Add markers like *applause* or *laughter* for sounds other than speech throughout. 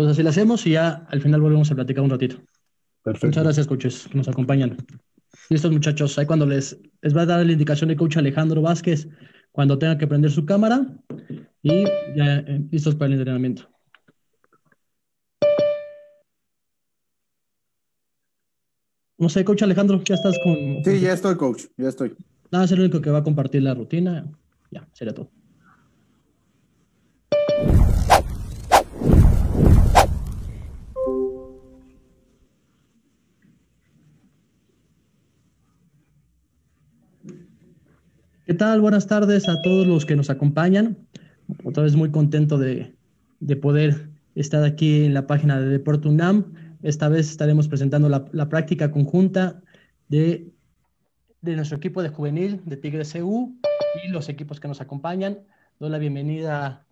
Entonces así lo hacemos y ya al final volvemos a platicar un ratito. Perfecto. Muchas gracias, coaches, nos acompañan. Listos, muchachos. Ahí cuando les, va a dar la indicación el coach Alejandro Vázquez cuando tenga que prender su cámara y ya eh, listos para el entrenamiento. No sé, coach Alejandro, ya estás con. Sí, ya estoy, coach, ya estoy. Nada, es el único que va a compartir la rutina. Ya, será todo. ¿Qué tal? Buenas tardes a todos los que nos acompañan. Otra vez muy contento de, de poder estar aquí en la página de Deportunam. UNAM. Esta vez estaremos presentando la, la práctica conjunta de, de, nuestro equipo de juvenil de Tigres CU y los equipos que nos acompañan. Doy la bienvenida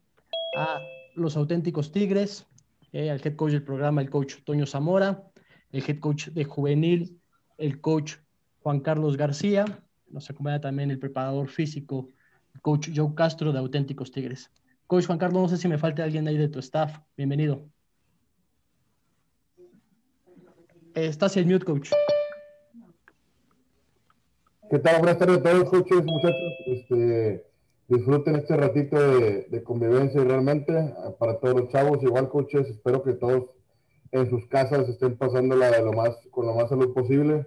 a los auténticos Tigres, eh, al head coach del programa, el coach Toño Zamora, el head coach de juvenil, el coach Juan Carlos García, nos acompaña también el preparador físico, coach Joe Castro de Auténticos Tigres. Coach Juan Carlos, no sé si me falta alguien ahí de tu staff. Bienvenido. Eh, estás en mute, coach. ¿Qué tal? Buenas tardes a todos, coaches, muchachos. Este, disfruten este ratito de, convivencia realmente ah, para todos los chavos, igual, coaches, espero que todos en sus casas estén pasándola de lo más, con lo más salud posible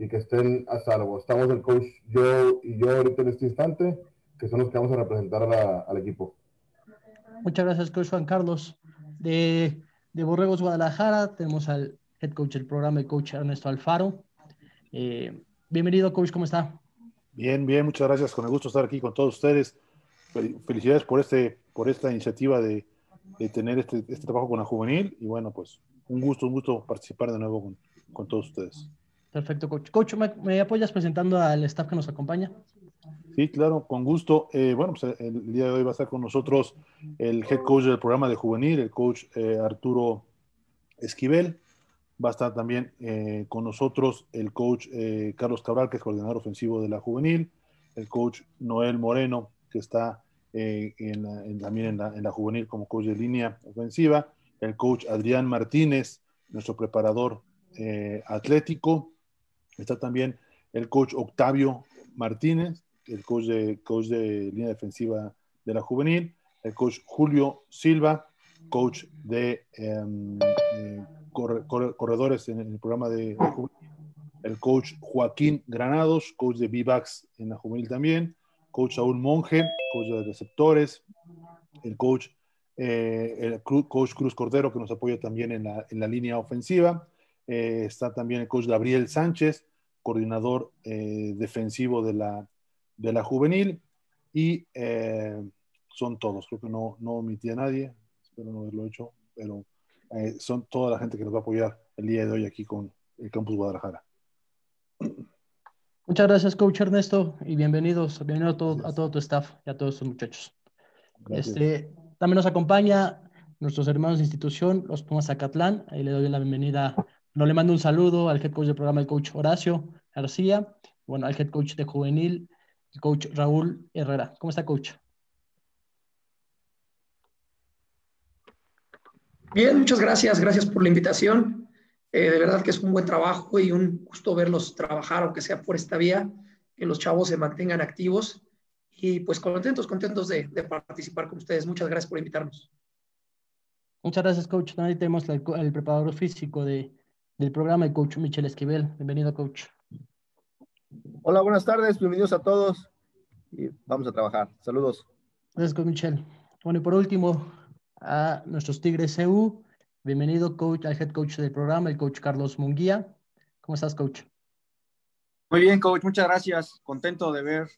y que estén a salvo. Estamos el coach Joe y yo ahorita en este instante, que son los que vamos a representar al equipo. Muchas gracias, coach Juan Carlos. De, de, Borregos Guadalajara tenemos al head coach del programa, el coach Ernesto Alfaro. Eh, bienvenido, coach, ¿cómo está? Bien, bien, muchas gracias. Con el gusto estar aquí con todos ustedes. Felicidades por, este, por esta iniciativa de, de tener este, este, trabajo con la juvenil. Y bueno, pues un gusto, un gusto participar de nuevo con, con todos ustedes. Perfecto, coach. Coach, ¿me, apoyas presentando al staff que nos acompaña? Sí, claro, con gusto. Eh, bueno, pues el día de hoy va a estar con nosotros el head coach del programa de juvenil, el coach eh, Arturo Esquivel. Va a estar también eh, con nosotros el coach Carlos Cabral, que es coordinador ofensivo de la juvenil, el coach Noel Moreno, que está en también en la, juvenil como coach de línea ofensiva, el coach Adrián Martínez, nuestro preparador atlético, Está también el coach Octavio Martínez, el coach de, coach de línea defensiva de la juvenil, el coach Julio Silva, coach de em, eh, corredores en el programa de, juvenil, el coach Joaquín Granados, coach de Vivax en la juvenil también, coach Saúl Monge, coach de receptores, el coach, eh, el coach Cruz Cordero, que nos apoya también en la, línea ofensiva, eh, está también el coach Gabriel Sánchez, coordinador eh, defensivo de la, de la, juvenil. Y eh, son todos, creo que no, no omití a nadie, espero no haberlo hecho, pero eh, son toda la gente que nos va a apoyar el día de hoy aquí con el Campus Guadalajara. *clears throat* Muchas gracias, coach Ernesto, y bienvenidos, bienvenido a todo, tu staff y a todos tus muchachos. Este, también nos acompaña nuestros hermanos de institución, los Pumas Acatlán. Ahí le doy la bienvenida no le mando un saludo al head coach del programa, el coach Horacio García, bueno, al head coach de juvenil, el coach Raúl Herrera. ¿Cómo está, coach? Bien, muchas gracias, gracias por la invitación. Eh, de verdad que es un buen trabajo y un gusto verlos trabajar, aunque sea por esta vía, que los chavos se mantengan activos y pues contentos, contentos de, participar con ustedes. Muchas gracias por invitarnos. Muchas gracias, coach. También tenemos el preparador físico de, del programa, el coach Michel Esquivel. Bienvenido, coach. Hola, buenas tardes, bienvenidos a todos y vamos a trabajar. Saludos. Gracias, coach Michel. Bueno, y por último, a nuestros Tigres EU. Bienvenido, coach, al head coach del programa, el coach Carlos Munguía. ¿Cómo estás, coach? Muy bien, coach, muchas gracias. Contento de ver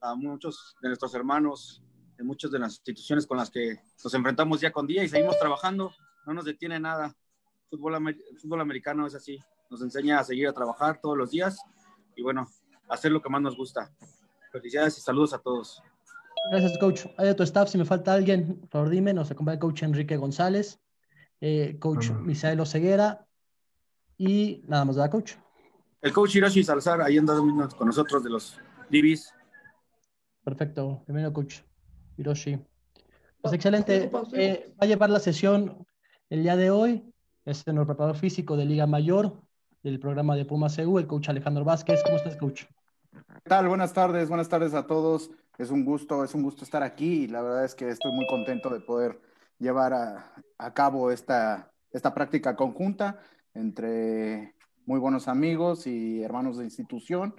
a muchos de nuestros hermanos de muchas de las instituciones con las que nos enfrentamos día con día y seguimos trabajando. No nos detiene nada fútbol, fútbol americano es así, nos enseña a seguir a trabajar todos los días y bueno, hacer lo que más nos gusta. Felicidades y saludos a todos. Gracias, coach. Hay otro staff, si me falta alguien, por favor dime, nos acompaña el coach Enrique González, eh, coach y nada más, da coach? El coach Hiroshi Salazar, ahí anda con nosotros de los Divis. Perfecto, bienvenido coach Hiroshi. Pues oh, excelente, eh, va a llevar la sesión el día de hoy es el preparador físico de Liga Mayor del programa de puma ceu el coach Alejandro Vázquez. ¿Cómo estás, coach? ¿Qué tal? Buenas tardes, buenas tardes a todos. Es un gusto, es un gusto estar aquí la verdad es que estoy muy contento de poder llevar a, cabo esta, esta práctica conjunta entre muy buenos amigos y hermanos de institución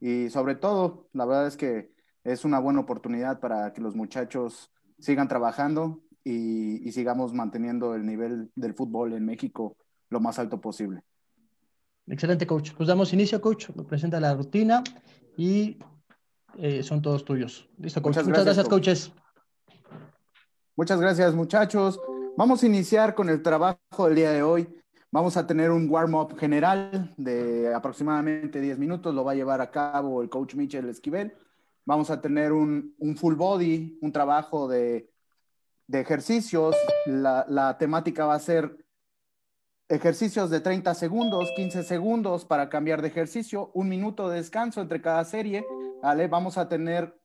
y sobre todo, la verdad es que es una buena oportunidad para que los muchachos sigan trabajando, y, sigamos manteniendo el nivel del fútbol en México lo más alto posible. Excelente, coach. Pues damos inicio, coach. presenta la rutina y eh, son todos tuyos. Listo, Muchas, gracias, coaches. Muchas gracias, muchachos. Vamos a iniciar con el trabajo del día de hoy. Vamos a tener un warm-up general de aproximadamente 10 minutos. Lo va a llevar a cabo el coach Michel Esquivel. Vamos a tener un full body, un trabajo de de ejercicios. La, temática va a ser ejercicios de 30 segundos, 15 segundos para cambiar de ejercicio, un minuto de descanso entre cada serie. ¿vale? Vamos a tener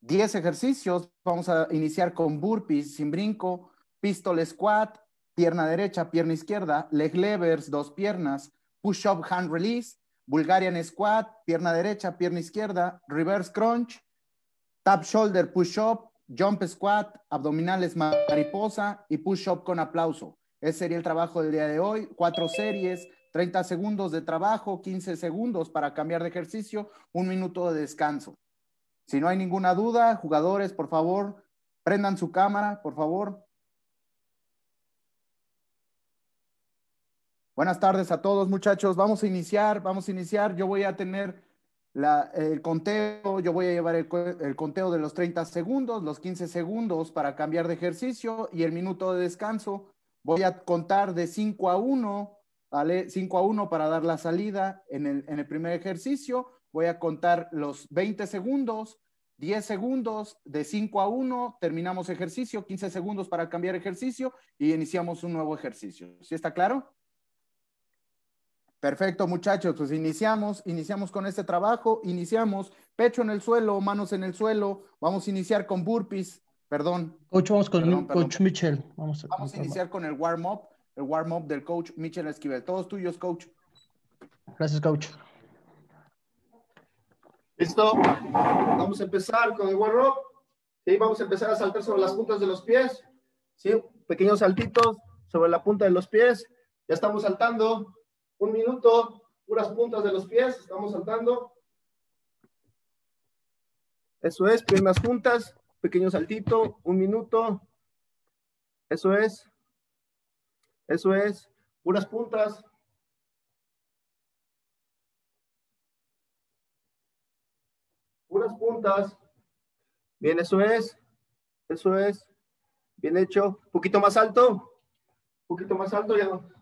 10 ejercicios. Vamos a iniciar con burpees sin brinco, pistol squat, pierna derecha, pierna izquierda, leg levers, dos piernas, push-up hand release, Bulgarian squat, pierna derecha, pierna izquierda, reverse crunch, tap shoulder push-up, jump squat, abdominales mariposa y push-up con aplauso. Ese sería el trabajo del día de hoy. Cuatro series, 30 segundos de trabajo, 15 segundos para cambiar de ejercicio, un minuto de descanso. Si no hay ninguna duda, jugadores, por favor, prendan su cámara, por favor. Buenas tardes a todos, muchachos. Vamos a iniciar, vamos a iniciar. Yo voy a tener el conteo, yo voy a llevar el, conteo de los 30 segundos, los 15 segundos para cambiar de ejercicio y el minuto de descanso. Voy a contar de 5 a 1, ¿vale? 5 a 1 para dar la salida en el, en el primer ejercicio. Voy a contar los 20 segundos, 10 segundos, de 5 a 1, terminamos ejercicio, 15 segundos para cambiar ejercicio y iniciamos un nuevo ejercicio. ¿Sí está claro? Perfecto, muchachos, pues iniciamos, iniciamos con este trabajo, iniciamos pecho en el suelo, manos en el suelo, vamos a iniciar con burpees, perdón. Coach, vamos con coach Mitchell. Vamos a, iniciar con el warm-up, el warm-up del coach Michel Esquivel. Todos tuyos, coach. Gracias, coach. Listo, vamos a empezar con el warm-up. Sí, vamos a empezar a saltar sobre las puntas de los pies. Sí, pequeños saltitos sobre la punta de los pies. Ya estamos saltando un minuto, puras puntas de los pies, estamos saltando. Eso es, piernas juntas, pequeño saltito, un minuto. Eso es. Eso es, puras puntas. Puras puntas. Bien, eso es. Eso es. Bien hecho. Un poquito más alto. Un poquito más alto, ya no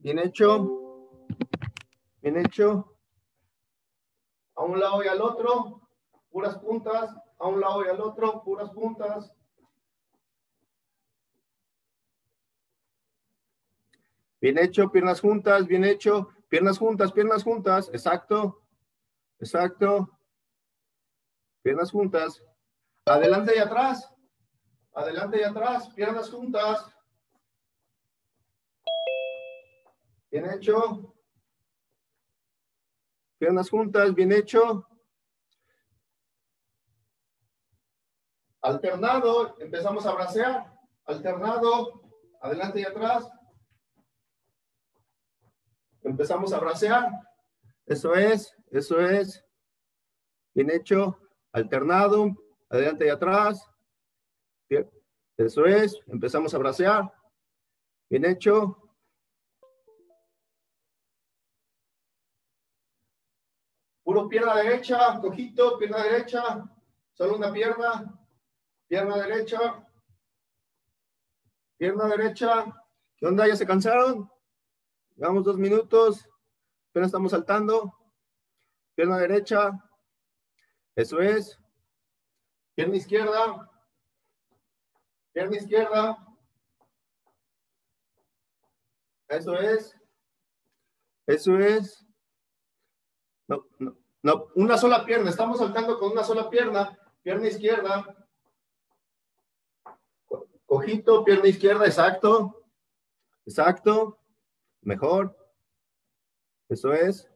Bien hecho. Bien hecho. A un lado y al otro. Puras puntas. A un lado y al otro. Puras puntas. Bien hecho, piernas juntas, bien hecho. Piernas juntas, piernas juntas. Exacto. Exacto. Piernas juntas. Adelante y atrás. Adelante y atrás. Piernas juntas. Bien hecho. Piernas juntas, bien hecho. Alternado, empezamos a bracear. Alternado, adelante y atrás. Empezamos a bracear. Eso es, eso es. Bien hecho. Alternado, adelante y atrás. Bien. Eso es, empezamos a bracear. Bien hecho. pierna derecha, cojito, pierna derecha, solo una pierna, pierna derecha, pierna derecha. ¿Qué onda? ¿Ya se cansaron? llegamos dos minutos, Pero estamos saltando. Pierna derecha, eso es. Pierna izquierda, pierna izquierda. Eso es. Eso es. No, no. No, una sola pierna, estamos saltando con una sola pierna, pierna izquierda. Cojito, pierna izquierda, exacto. Exacto. Mejor. Eso es.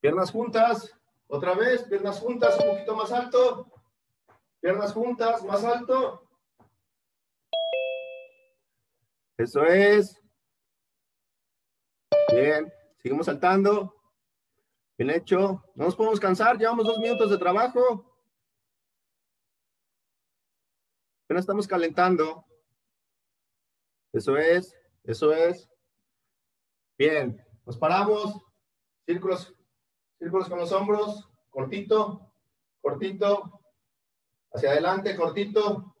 Piernas juntas, otra vez, piernas juntas, un poquito más alto. Piernas juntas, más alto. Eso es. Bien, seguimos saltando. Bien hecho. No nos podemos cansar. Llevamos dos minutos de trabajo. Pero estamos calentando. Eso es. Eso es. Bien. Nos paramos. Círculos. Círculos con los hombros. Cortito. Cortito. Hacia adelante. Cortito.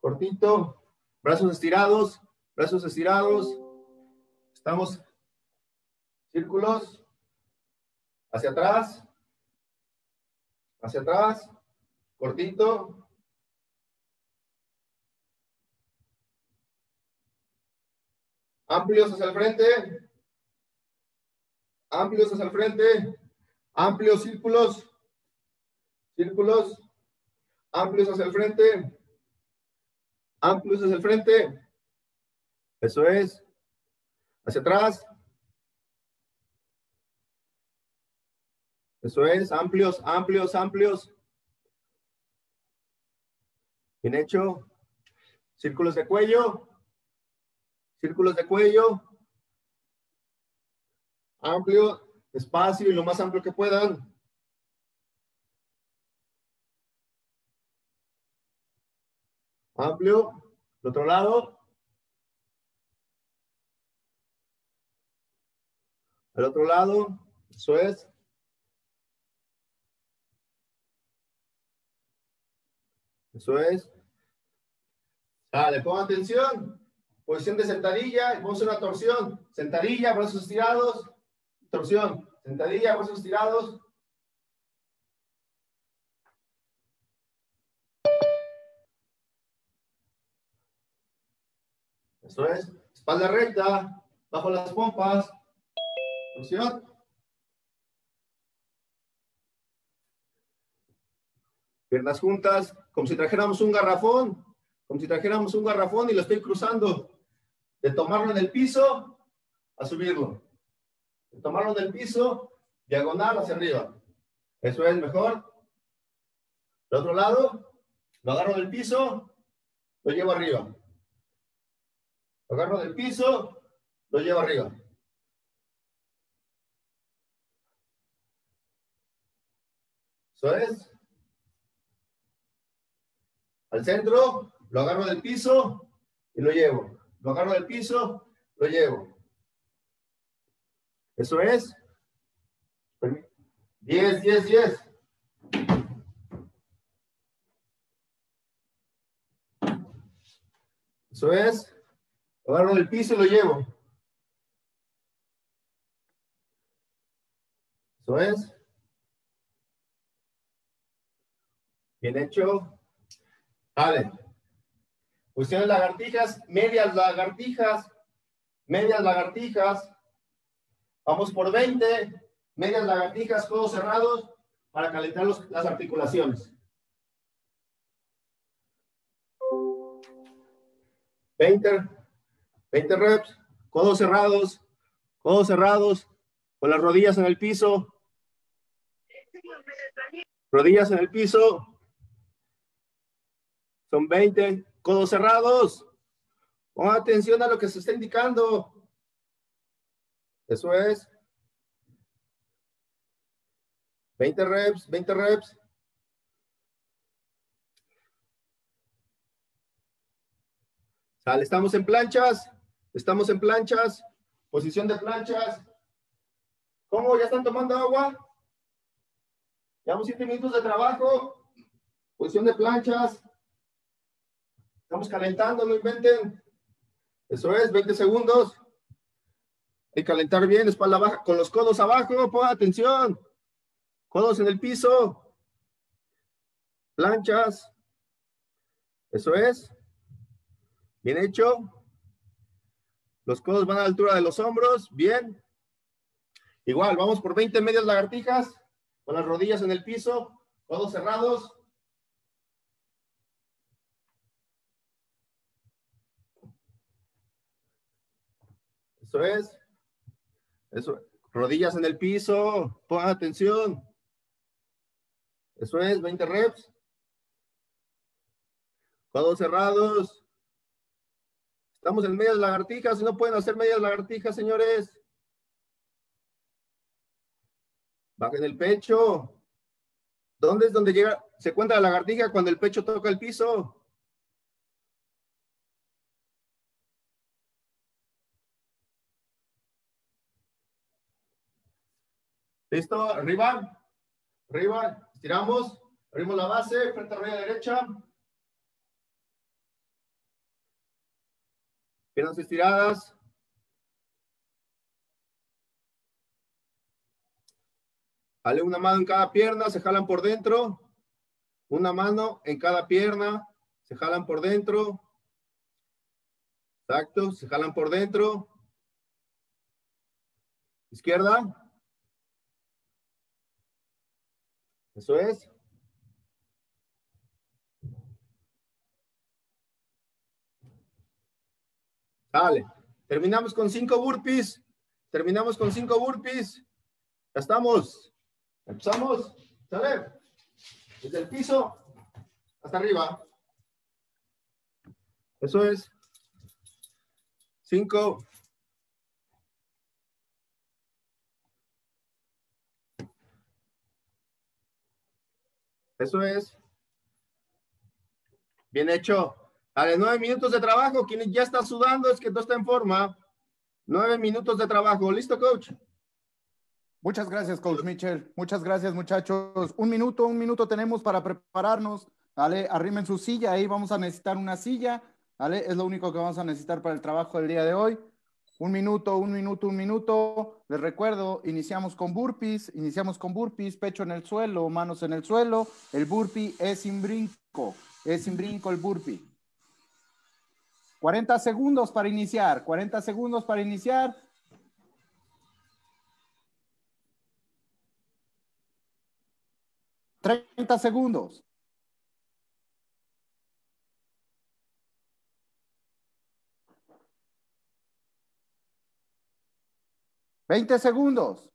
Cortito. Brazos estirados. Brazos estirados. Estamos. Círculos. Hacia atrás. Hacia atrás. Cortito. Amplios hacia el frente. Amplios hacia el frente. Amplios círculos. Círculos. Amplios hacia el frente. Amplios hacia el frente. Eso es. Hacia atrás. Eso es, amplios, amplios, amplios. Bien hecho. Círculos de cuello. Círculos de cuello. Amplio, espacio y lo más amplio que puedan. Amplio. El otro lado. Al otro lado. Eso es. Eso es. Dale, ponga atención. Posición de sentadilla, vamos a una torsión. Sentadilla, brazos estirados. Torsión. Sentadilla, brazos estirados. Eso es. Espalda recta, bajo las pompas. Torsión. Piernas juntas, como si trajéramos un garrafón, como si trajéramos un garrafón y lo estoy cruzando, de tomarlo en el piso a subirlo, de tomarlo en el piso, diagonal hacia arriba. Eso es mejor. Del otro lado, lo agarro del piso, lo llevo arriba. Lo agarro del piso, lo llevo arriba. Eso es al centro, lo agarro del piso y lo llevo. Lo agarro del piso, lo llevo. Eso es. 10, 10, 10. Eso es. Lo agarro del piso y lo llevo. Eso es. Bien hecho. Vale. cuestiones lagartijas, medias lagartijas, medias lagartijas. Vamos por 20, medias lagartijas, codos cerrados para calentar las articulaciones. 20, 20 reps, codos cerrados, codos cerrados, con las rodillas en el piso. Rodillas en el piso, 20. Codos cerrados. Pon atención a lo que se está indicando. Eso es. 20 reps, 20 reps. Sale, estamos en planchas. Estamos en planchas. Posición de planchas. ¿Cómo? ¿Ya están tomando agua? Llevamos 7 minutos de trabajo. Posición de planchas vamos calentando, no inventen. Eso es, 20 segundos. Hay que calentar bien, espalda baja, con los codos abajo, pon atención. Codos en el piso. Planchas. Eso es. Bien hecho. Los codos van a la altura de los hombros. Bien. Igual, vamos por 20 medias lagartijas. Con las rodillas en el piso. Codos cerrados. Eso es. Eso. Rodillas en el piso. Pon atención. Eso es, 20 reps. cuadros cerrados. Estamos en medias lagartijas. Si no pueden hacer medias lagartijas, señores. Bajen el pecho. ¿Dónde es donde llega? Se cuenta la lagartija cuando el pecho toca el piso. ¿Listo? Arriba, arriba, estiramos, abrimos la base, frente arriba derecha. Piernas estiradas. Dale una mano en cada pierna, se jalan por dentro. Una mano en cada pierna, se jalan por dentro. Exacto, se jalan por dentro. Izquierda. Eso es. Dale. Terminamos con cinco burpees. Terminamos con cinco burpees. Ya estamos. Empezamos. Desde el piso hasta arriba. Eso es. Cinco. Eso es. Bien hecho. Dale, nueve minutos de trabajo. Quien ya está sudando es que todo está en forma. Nueve minutos de trabajo. ¿Listo, coach? Muchas gracias, coach Mitchell. Muchas gracias, muchachos. Un minuto, un minuto tenemos para prepararnos. Dale, arrimen su silla. Ahí vamos a necesitar una silla. ¿vale? Es lo único que vamos a necesitar para el trabajo del día de hoy un minuto, un minuto, un minuto. Les recuerdo, iniciamos con burpees, iniciamos con burpees, pecho en el suelo, manos en el suelo. El burpee es sin brinco, es sin brinco el burpee. 40 segundos para iniciar, 40 segundos para iniciar. 30 segundos. 20 segundos.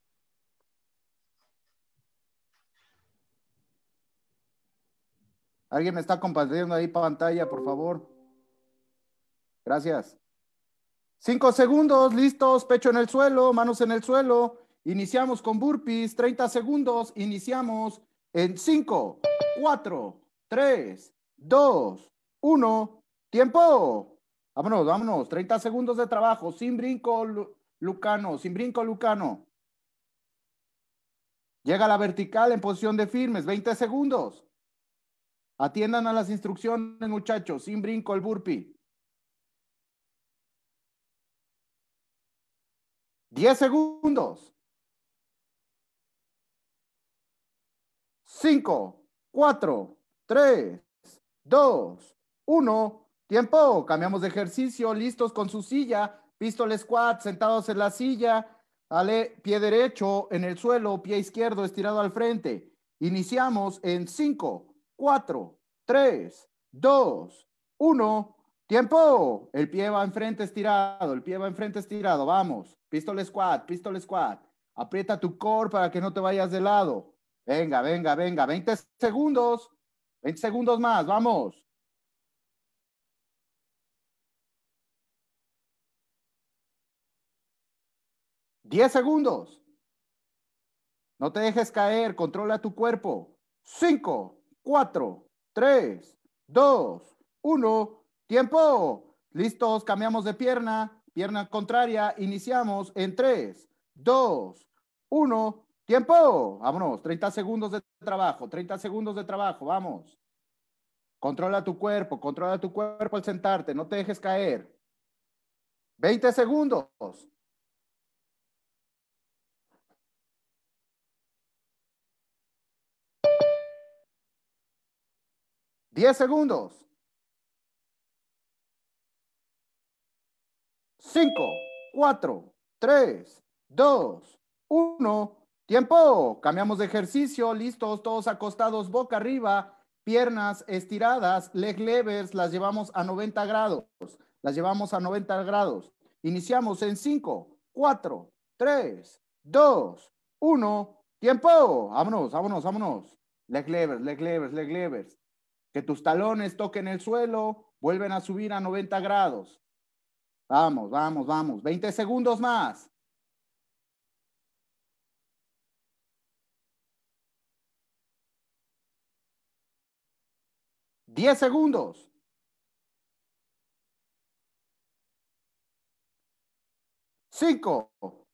¿Alguien me está compartiendo ahí pantalla, por favor? Gracias. 5 segundos, listos, pecho en el suelo, manos en el suelo. Iniciamos con burpees, 30 segundos. Iniciamos en 5, 4, 3, 2, 1. Tiempo. Vámonos, vámonos. 30 segundos de trabajo, sin brinco, Lucano, sin brinco Lucano. Llega a la vertical en posición de firmes, 20 segundos. Atiendan a las instrucciones, muchachos, sin brinco el burpee. 10 segundos. 5, 4, 3, 2, 1. Tiempo. Cambiamos de ejercicio. Listos con su silla. Pistol squat, sentados en la silla, ale, pie derecho en el suelo, pie izquierdo estirado al frente. Iniciamos en 5, 4, 3, 2, 1. Tiempo. El pie va enfrente estirado, el pie va enfrente estirado. Vamos. Pistol squat, pistol squat. Aprieta tu core para que no te vayas de lado. Venga, venga, venga. 20 segundos. 20 segundos más. Vamos. 10 segundos. No te dejes caer, controla tu cuerpo. 5, 4, 3, 2, 1, tiempo. Listos, cambiamos de pierna, pierna contraria, iniciamos en 3, 2, 1, tiempo. Vámonos, 30 segundos de trabajo, 30 segundos de trabajo, vamos. Controla tu cuerpo, controla tu cuerpo al sentarte, no te dejes caer. 20 segundos. 10 segundos. 5, 4, 3, 2, 1. Tiempo. Cambiamos de ejercicio. Listos, todos acostados, boca arriba, piernas estiradas, leg levers, las llevamos a 90 grados. Las llevamos a 90 grados. Iniciamos en 5, 4, 3, 2, 1. Tiempo. Vámonos, vámonos, vámonos. Leg levers, leg levers, leg levers que tus talones toquen el suelo, vuelven a subir a 90 grados. Vamos, vamos, vamos. 20 segundos más. Diez segundos. Cinco,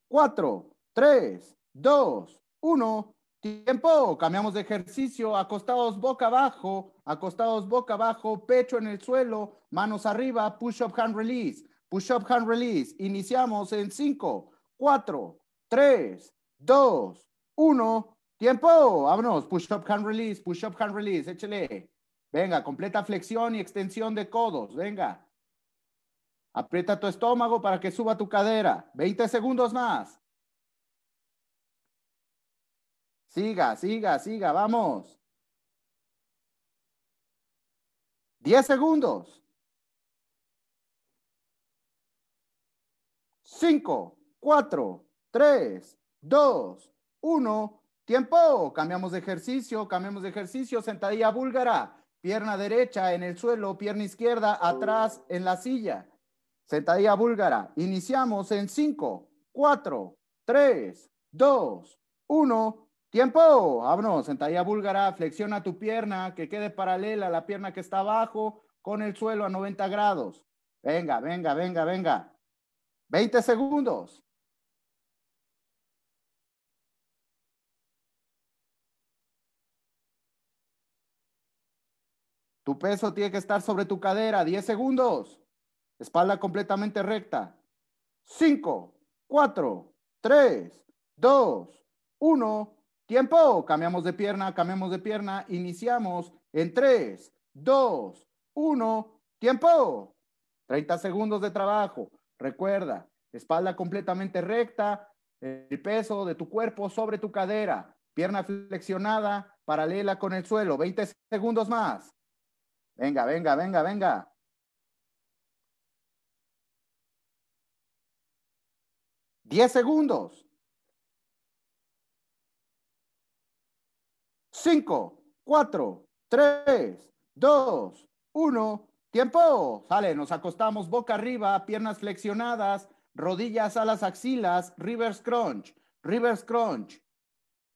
cuatro, tres, dos, 1 tiempo, cambiamos de ejercicio, acostados boca abajo, acostados boca abajo, pecho en el suelo, manos arriba, push up hand release, push up hand release. Iniciamos en 5, 4, 3, 2, 1, tiempo, vámonos, push up hand release, push up hand release, échale. Venga, completa flexión y extensión de codos, venga. Aprieta tu estómago para que suba tu cadera. 20 segundos más. Siga, siga, siga, vamos. Diez segundos. Cinco, cuatro, tres, dos, uno, Tiempo. Cambiamos de ejercicio, cambiamos de ejercicio. Sentadilla búlgara. Pierna derecha en el suelo, pierna izquierda atrás en la silla. Sentadilla búlgara. Iniciamos en cinco, cuatro, tres, dos, uno. Tiempo, vámonos, sentadilla búlgara, flexiona tu pierna, que quede paralela a la pierna que está abajo, con el suelo a 90 grados. Venga, venga, venga, venga. 20 segundos. Tu peso tiene que estar sobre tu cadera. 10 segundos. Espalda completamente recta. 5, 4, 3, 2, 1. Tiempo, cambiamos de pierna, cambiamos de pierna, iniciamos en 3, 2, 1, tiempo. 30 segundos de trabajo. Recuerda, espalda completamente recta, el peso de tu cuerpo sobre tu cadera, pierna flexionada, paralela con el suelo. 20 segundos más. Venga, venga, venga, venga. Diez segundos. 5, 4, 3, 2, 1. Tiempo. Sale, nos acostamos boca arriba, piernas flexionadas, rodillas a las axilas, reverse crunch, reverse crunch.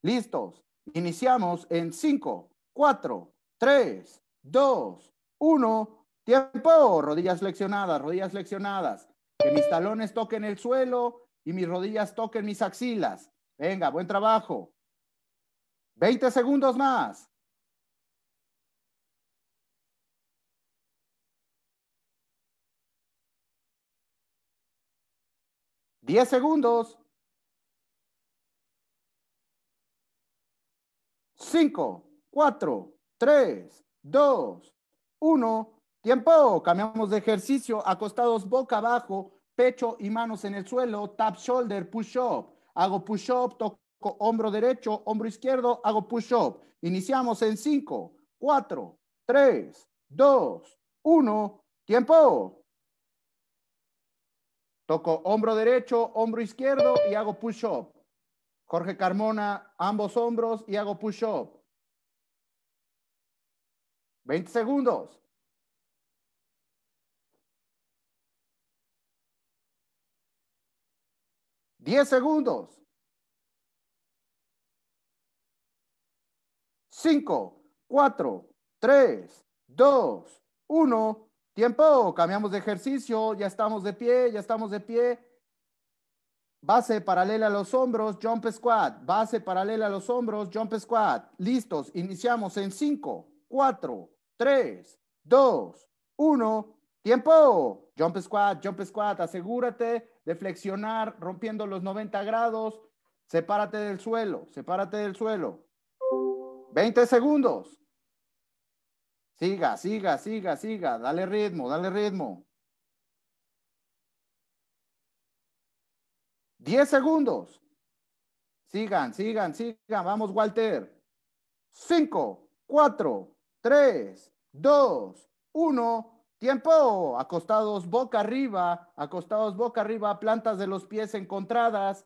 Listos. Iniciamos en 5, 4, 3, 2, 1. Tiempo. Rodillas flexionadas, rodillas flexionadas. Que mis talones toquen el suelo y mis rodillas toquen mis axilas. Venga, buen trabajo. 20 segundos más. 10 segundos. 5, 4, 3, 2, 1. Tiempo. Cambiamos de ejercicio, acostados boca abajo, pecho y manos en el suelo. Tap shoulder, push up. Hago push up, toco. Toco hombro derecho, hombro izquierdo, hago push-up. Iniciamos en 5, 4, 3, 2, 1, tiempo. Toco hombro derecho, hombro izquierdo y hago push-up. Jorge Carmona, ambos hombros y hago push-up. 20 segundos. 10 segundos. 5, 4, 3, 2, 1. Tiempo, cambiamos de ejercicio, ya estamos de pie, ya estamos de pie. Base paralela a los hombros, jump squat. Base paralela a los hombros, jump squat. Listos, iniciamos en 5, 4, 3, 2, 1. Tiempo, jump squat, jump squat. Asegúrate de flexionar rompiendo los 90 grados. Sepárate del suelo, sepárate del suelo. 20 segundos. Siga, siga, siga, siga. Dale ritmo, dale ritmo. 10 segundos. Sigan, sigan, sigan. Vamos, Walter. 5, 4, 3, 2, 1. Tiempo. Acostados boca arriba, acostados boca arriba, plantas de los pies encontradas.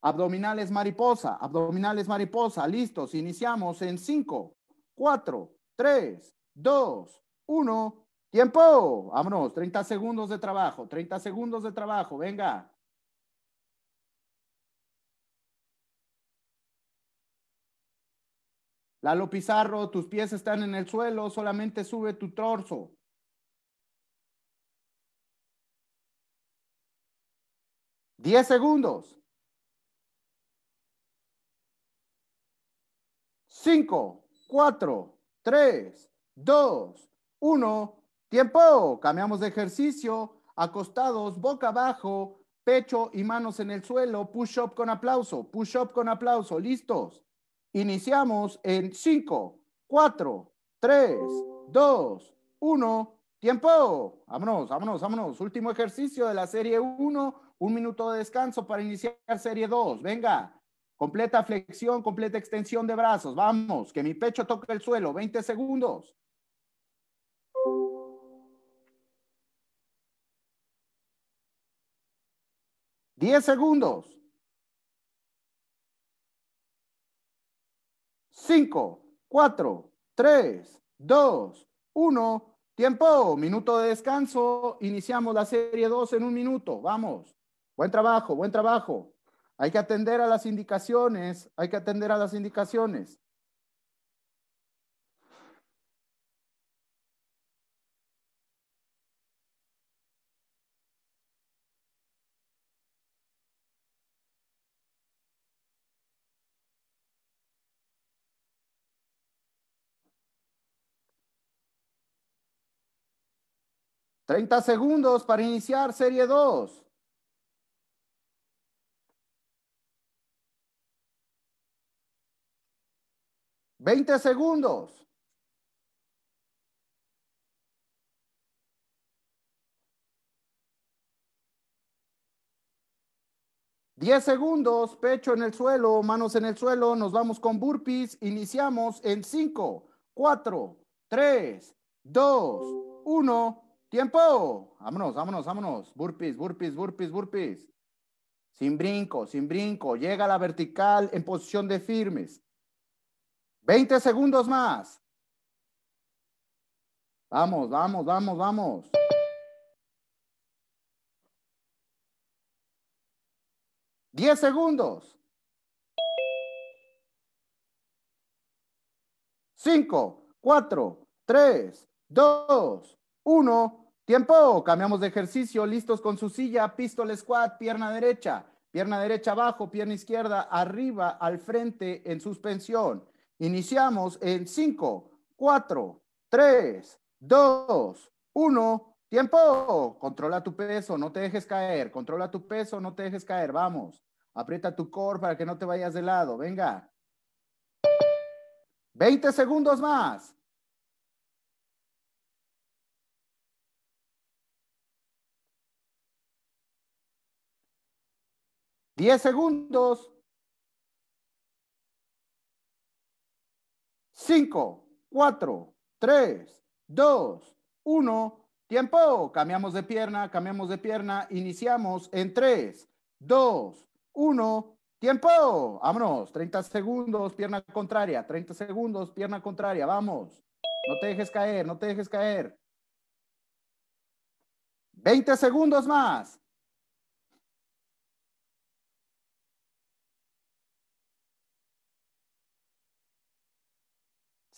Abdominales mariposa, abdominales mariposa. Listos, iniciamos en 5, 4, 3, 2, 1. Tiempo. Vámonos, 30 segundos de trabajo, 30 segundos de trabajo. Venga. Lalo Pizarro, tus pies están en el suelo, solamente sube tu torso. 10 segundos. 5, 4, 3, 2, 1. Tiempo. Cambiamos de ejercicio. Acostados, boca abajo, pecho y manos en el suelo. Push up con aplauso. Push up con aplauso. Listos. Iniciamos en 5, 4, 3, 2, 1. Tiempo. Vámonos, vámonos, vámonos. Último ejercicio de la serie 1. Un minuto de descanso para iniciar serie 2. Venga. Completa flexión, completa extensión de brazos. Vamos, que mi pecho toque el suelo. 20 segundos. Diez segundos. Cinco, cuatro, tres, dos, uno. Tiempo, minuto de descanso. Iniciamos la serie 2 en un minuto. Vamos. Buen trabajo, buen trabajo. Hay que atender a las indicaciones, hay que atender a las indicaciones. Treinta segundos para iniciar serie dos. 20 segundos. Diez segundos, pecho en el suelo, manos en el suelo, nos vamos con burpees, iniciamos en cinco, cuatro, tres, dos, uno, tiempo. Vámonos, vámonos, vámonos. Burpees, burpees, burpees, burpees. Sin brinco, sin brinco, llega a la vertical en posición de firmes. 20 segundos más. Vamos, vamos, vamos, vamos. Diez segundos. Cinco, cuatro, tres, dos, uno. Tiempo. Cambiamos de ejercicio. Listos con su silla. Pistol squat, pierna derecha. Pierna derecha abajo, pierna izquierda arriba, al frente, en suspensión. Iniciamos en 5, 4, 3, 2, 1. Tiempo. Controla tu peso, no te dejes caer. Controla tu peso, no te dejes caer. Vamos. Aprieta tu core para que no te vayas de lado. Venga. 20 segundos más. 10 segundos. 5, 4, 3, 2, 1. Tiempo. Cambiamos de pierna, cambiamos de pierna. Iniciamos en 3, 2, 1. Tiempo. Vámonos. 30 segundos, pierna contraria. 30 segundos, pierna contraria. Vamos. No te dejes caer, no te dejes caer. 20 segundos más.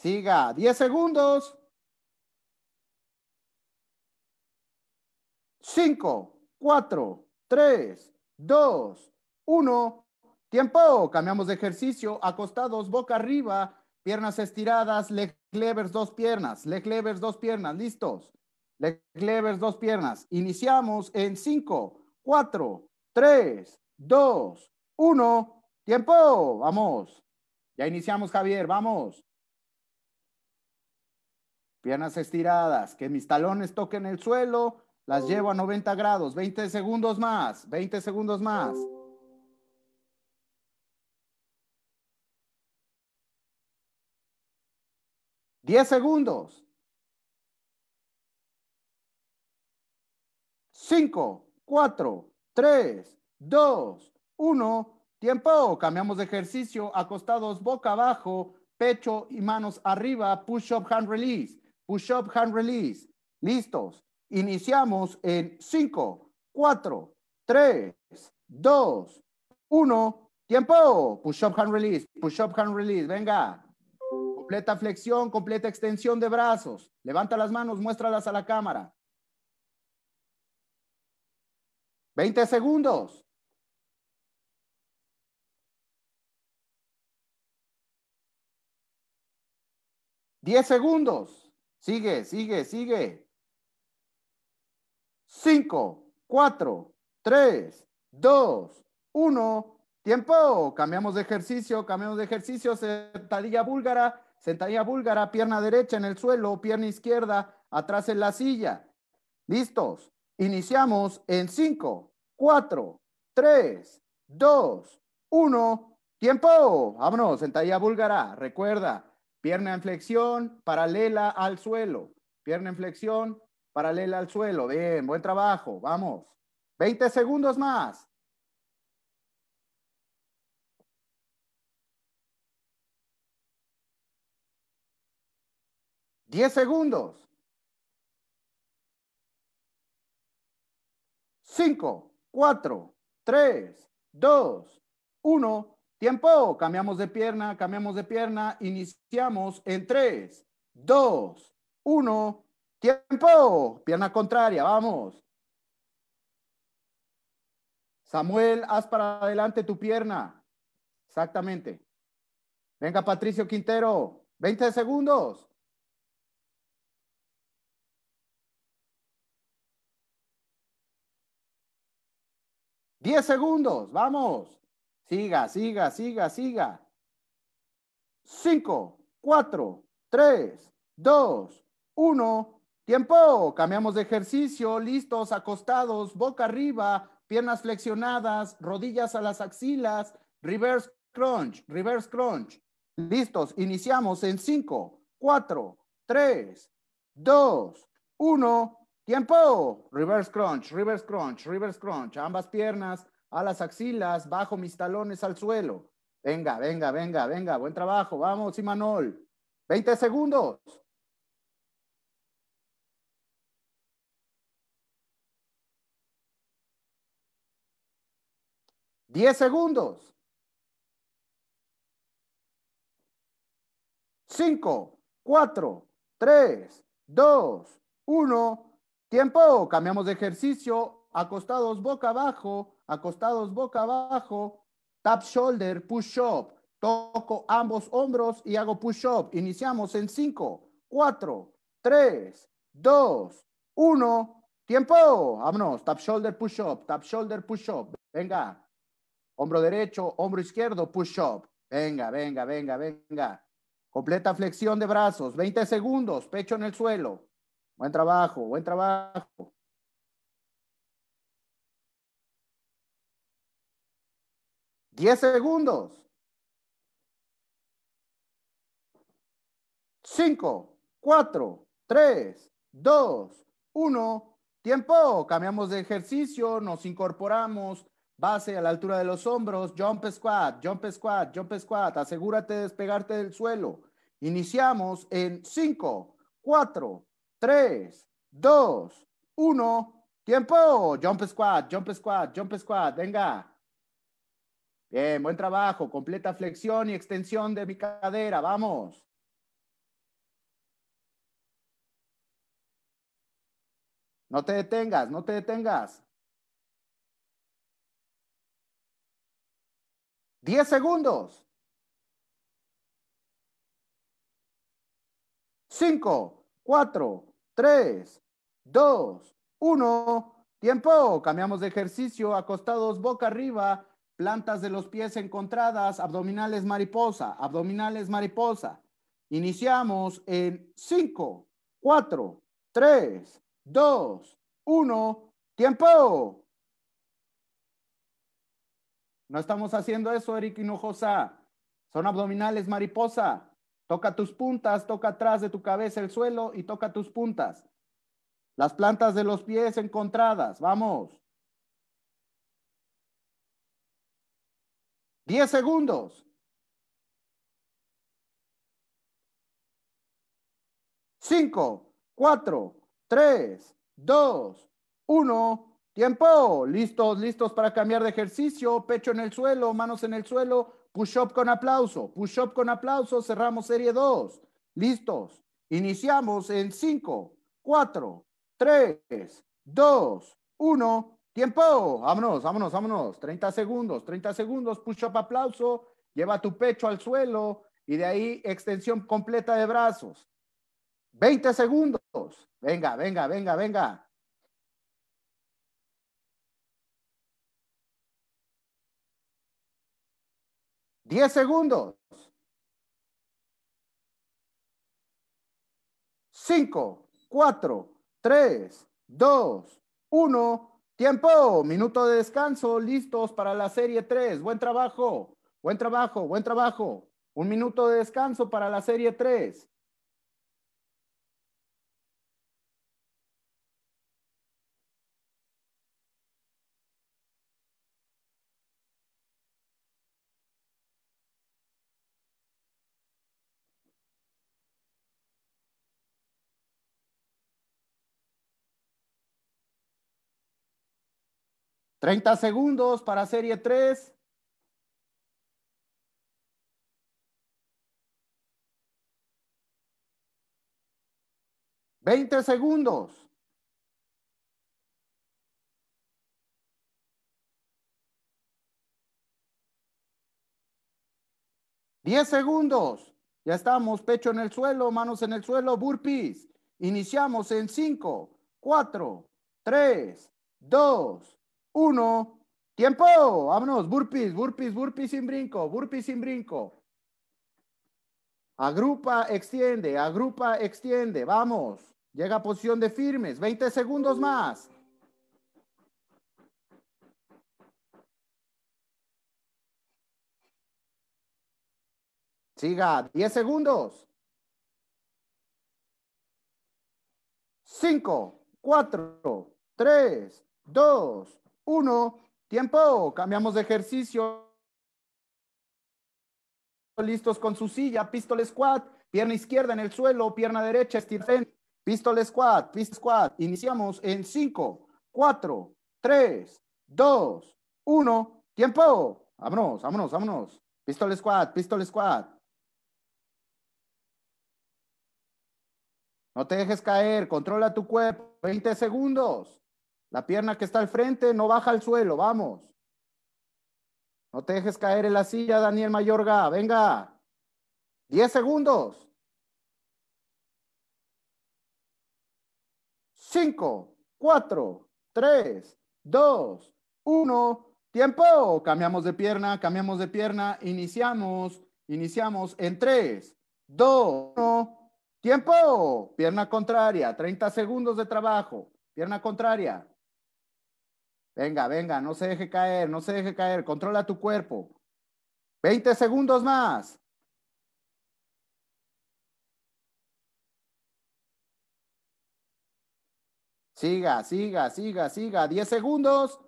Siga, 10 segundos. 5, 4, 3, 2, 1. Tiempo. Cambiamos de ejercicio. Acostados, boca arriba, piernas estiradas, leg levers, dos piernas, leg levers, dos piernas. Listos. Leg dos piernas. Iniciamos en 5, 4, 3, 2, 1. Tiempo. Vamos. Ya iniciamos, Javier. Vamos piernas estiradas, que mis talones toquen el suelo, las llevo a 90 grados, 20 segundos más, 20 segundos más. 10 segundos. 5, 4, 3, 2, 1. Tiempo. Cambiamos de ejercicio. Acostados boca abajo, pecho y manos arriba. Push up, hand release. Push-up hand release. Listos. Iniciamos en 5, 4, 3, 2, 1. Tiempo. Push-up hand release. Push-up hand release. Venga. Completa flexión, completa extensión de brazos. Levanta las manos, muéstralas a la cámara. 20 segundos. 10 segundos. Sigue, sigue, sigue. Cinco, cuatro, tres, dos, uno. Tiempo. Cambiamos de ejercicio, cambiamos de ejercicio. Sentadilla búlgara, sentadilla búlgara, pierna derecha en el suelo, pierna izquierda atrás en la silla. ¿Listos? Iniciamos en 5, 4, 3, 2, 1. Tiempo. Vámonos, sentadilla búlgara. Recuerda, Pierna en flexión, paralela al suelo. Pierna en flexión, paralela al suelo. Bien, buen trabajo. Vamos. Veinte segundos más. Diez segundos. Cinco, cuatro, tres, dos, uno. Tiempo, cambiamos de pierna, cambiamos de pierna, iniciamos en 3, 2, 1, tiempo, pierna contraria, vamos. Samuel, haz para adelante tu pierna. Exactamente. Venga, Patricio Quintero, 20 segundos. 10 segundos, vamos. Siga, siga, siga, siga. Cinco, cuatro, tres, dos, uno. Tiempo. Cambiamos de ejercicio. Listos, acostados, boca arriba, piernas flexionadas, rodillas a las axilas. Reverse crunch, reverse crunch. Listos. Iniciamos en cinco, cuatro, tres, dos, uno. Tiempo. Reverse crunch, reverse crunch, reverse crunch. Ambas piernas a las axilas, bajo mis talones al suelo. Venga, venga, venga, venga, buen trabajo, vamos, Imanol. 20 segundos. Diez segundos. Cinco, cuatro, tres, dos, uno. Tiempo. Cambiamos de ejercicio. Acostados boca abajo acostados boca abajo, tap shoulder, push up. Toco ambos hombros y hago push up. Iniciamos en 5, 4, 3, 2, 1. Tiempo. Vámonos. Tap shoulder, push up. Tap shoulder, push up. Venga. Hombro derecho, hombro izquierdo, push up. Venga, venga, venga, venga. Completa flexión de brazos. 20 segundos. Pecho en el suelo. Buen trabajo, buen trabajo. 10 segundos. 5, 4, 3, 2, 1. Tiempo. Cambiamos de ejercicio, nos incorporamos. Base a la altura de los hombros, jump squat, jump squat, jump squat. Asegúrate de despegarte del suelo. Iniciamos en 5, 4, 3, 2, 1. Tiempo. Jump squat, jump squat, jump squat. Venga. Bien, buen trabajo. Completa flexión y extensión de mi cadera. Vamos. No te detengas, no te detengas. 10 segundos. 5, 4, 3, 2, 1. Tiempo. Cambiamos de ejercicio. Acostados boca arriba plantas de los pies encontradas, abdominales mariposa, abdominales mariposa. Iniciamos en 5, 4, 3, 2, 1, tiempo. No estamos haciendo eso, Eric Hinojosa. Son abdominales mariposa. Toca tus puntas, toca atrás de tu cabeza el suelo y toca tus puntas. Las plantas de los pies encontradas, vamos. 10 segundos. 5, 4, 3, 2, 1, Tiempo. Listos, listos para cambiar de ejercicio. Pecho en el suelo, manos en el suelo. Push up con aplauso. Push up con aplauso. Cerramos serie 2. Listos. Iniciamos en 5, 4, 3, 2, 1. Tiempo, vámonos, vámonos, vámonos. 30 segundos, 30 segundos, push up, aplauso, lleva tu pecho al suelo y de ahí extensión completa de brazos. 20 segundos. Venga, venga, venga, venga. 10 segundos. 5, 4, 3, 2, 1, Tiempo, minuto de descanso, listos para la serie 3. Buen trabajo, buen trabajo, buen trabajo. Un minuto de descanso para la serie 3. 30 segundos para serie 3. 20 segundos. 10 segundos. Ya estamos. Pecho en el suelo, manos en el suelo, burpees. Iniciamos en 5, 4, 3, 2 uno. Tiempo, vámonos, burpees, burpees, burpees sin brinco, burpees sin brinco. Agrupa, extiende, agrupa, extiende, vamos. Llega a posición de firmes, 20 segundos más. Siga, 10 segundos. Cinco. Cuatro. 3, 2, uno, tiempo, cambiamos de ejercicio. Listos con su silla, pistol squat, pierna izquierda en el suelo, pierna derecha, estirpen, pistol squat, pistol squat. Iniciamos en cinco, cuatro, tres, dos, uno. tiempo. Vámonos, vámonos, vámonos. Pistol squat, pistol squat. No te dejes caer, controla tu cuerpo. Veinte segundos. La pierna que está al frente no baja al suelo, vamos. No te dejes caer en la silla, Daniel Mayorga. Venga. 10 segundos. Cinco, cuatro, 3, 2, 1. Tiempo. Cambiamos de pierna, cambiamos de pierna. Iniciamos, iniciamos en tres, 2, 1. Tiempo. Pierna contraria. 30 segundos de trabajo. Pierna contraria. Venga, venga, no se deje caer, no se deje caer, controla tu cuerpo. 20 segundos más. Siga, siga, siga, siga. 10 segundos.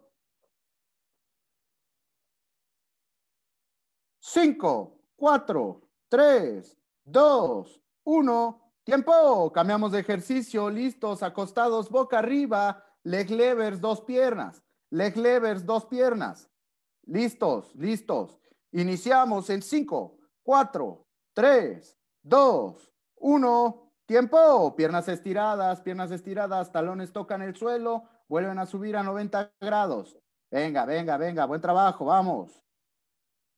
5, 4, 3, 2, 1. Tiempo. Cambiamos de ejercicio. Listos, acostados, boca arriba. Leg levers, dos piernas. Leg levers, dos piernas. Listos, listos. Iniciamos en 5, 4, 3, 2, 1. Tiempo. Piernas estiradas, piernas estiradas, talones tocan el suelo, vuelven a subir a 90 grados. Venga, venga, venga, buen trabajo, vamos.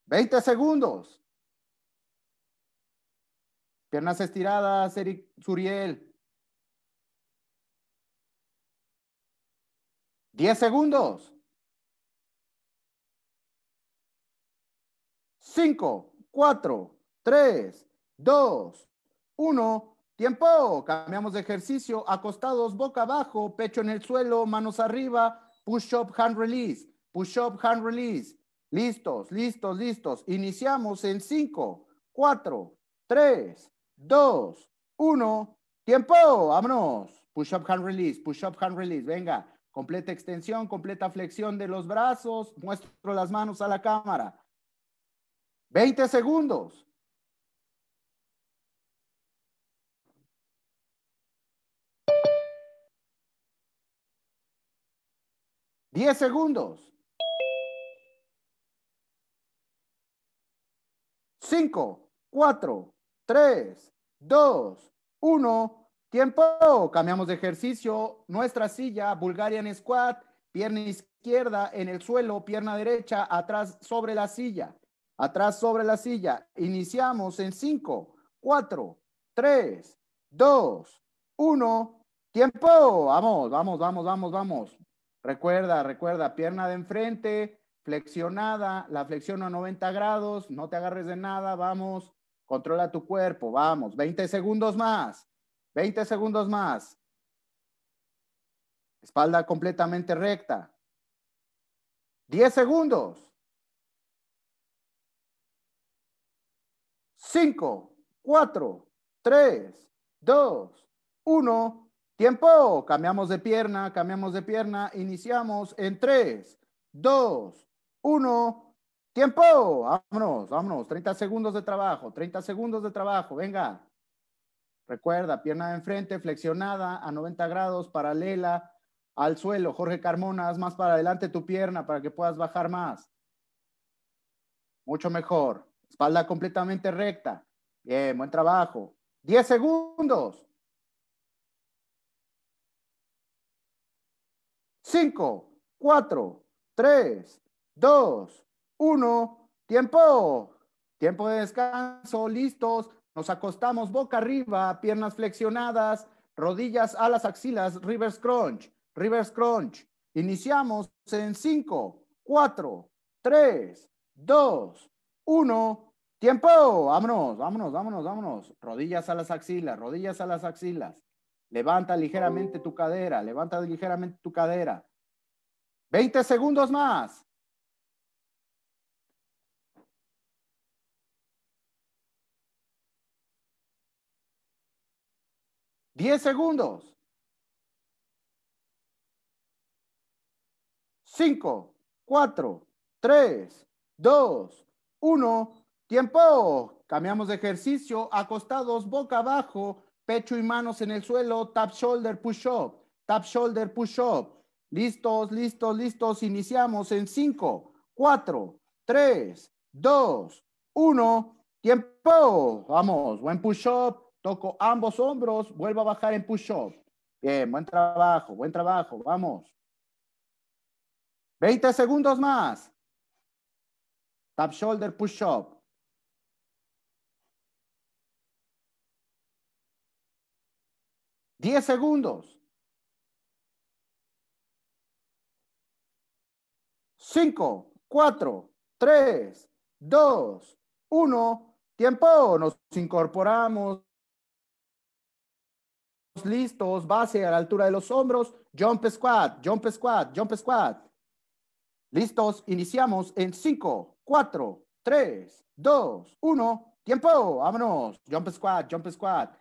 20 segundos. Piernas estiradas, Eric Suriel. 10 segundos. 5, 4, 3, 2, 1. Tiempo. Cambiamos de ejercicio. Acostados boca abajo, pecho en el suelo, manos arriba. Push up, hand release. Push up, hand release. Listos, listos, listos. Iniciamos en 5, 4, 3, 2, 1. Tiempo. Vámonos. Push up, hand release. Push up, hand release. Venga. Completa extensión, completa flexión de los brazos. Muestro las manos a la cámara. Veinte segundos. Diez segundos. Cinco, cuatro, tres, dos, uno. Tiempo, cambiamos de ejercicio, nuestra silla, Bulgarian Squat, pierna izquierda en el suelo, pierna derecha atrás sobre la silla, atrás sobre la silla. Iniciamos en 5, 4, 3, 2, 1, tiempo, vamos, vamos, vamos, vamos, vamos. Recuerda, recuerda, pierna de enfrente, flexionada, la flexión a 90 grados, no te agarres de nada, vamos, controla tu cuerpo, vamos, 20 segundos más. 20 segundos más. Espalda completamente recta. 10 segundos. 5, 4, 3, 2, 1. Tiempo. Cambiamos de pierna, cambiamos de pierna. Iniciamos en 3, 2, 1. Tiempo. Vámonos, vámonos. 30 segundos de trabajo, 30 segundos de trabajo. Venga. Recuerda, pierna de enfrente, flexionada a 90 grados, paralela al suelo. Jorge Carmona, haz más para adelante tu pierna para que puedas bajar más. Mucho mejor. Espalda completamente recta. Bien, buen trabajo. 10 segundos. 5, 4, 3, 2, 1. Tiempo. Tiempo de descanso. Listos. Nos acostamos boca arriba, piernas flexionadas, rodillas a las axilas, reverse crunch, reverse crunch. Iniciamos en 5, 4, 3, 2, 1. Tiempo, vámonos, vámonos, vámonos, vámonos. Rodillas a las axilas, rodillas a las axilas. Levanta ligeramente tu cadera, levanta ligeramente tu cadera. 20 segundos más. 10 segundos. 5, 4, 3, 2, 1. Tiempo. Cambiamos de ejercicio. Acostados boca abajo, pecho y manos en el suelo. Tap shoulder push up. Tap shoulder push up. Listos, listos, listos. Iniciamos en 5, 4, 3, 2, 1. Tiempo. Vamos. Buen push up Toco ambos hombros, vuelvo a bajar en push-up. Bien, buen trabajo, buen trabajo, vamos. 20 segundos más. Tap shoulder, push-up. Diez segundos. Cinco, cuatro, tres, dos, uno. Tiempo. Nos incorporamos listos, base a la altura de los hombros, jump squat, jump squat, jump squat. Listos, iniciamos en 5, 4, 3, 2, 1, tiempo, vámonos, jump squat, jump squat.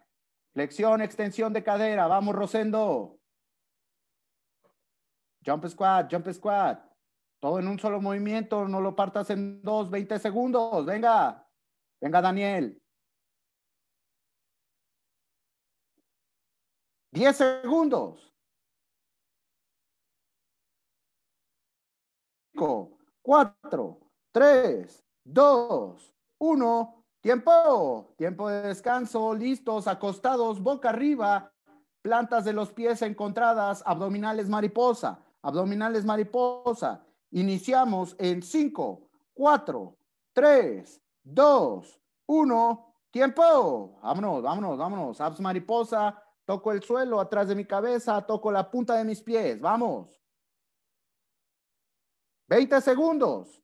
Flexión, extensión de cadera, vamos Rosendo. Jump squat, jump squat. Todo en un solo movimiento, no lo partas en 2, 20 segundos, venga. Venga Daniel. 10 segundos. 5, 4, 3, 2, 1. Tiempo. Tiempo de descanso. Listos, acostados, boca arriba. Plantas de los pies encontradas. Abdominales mariposa. Abdominales mariposa. Iniciamos en 5, 4, 3, 2, 1. Tiempo. Vámonos, vámonos, vámonos. Abs mariposa Toco el suelo atrás de mi cabeza, toco la punta de mis pies. Vamos. Veinte segundos.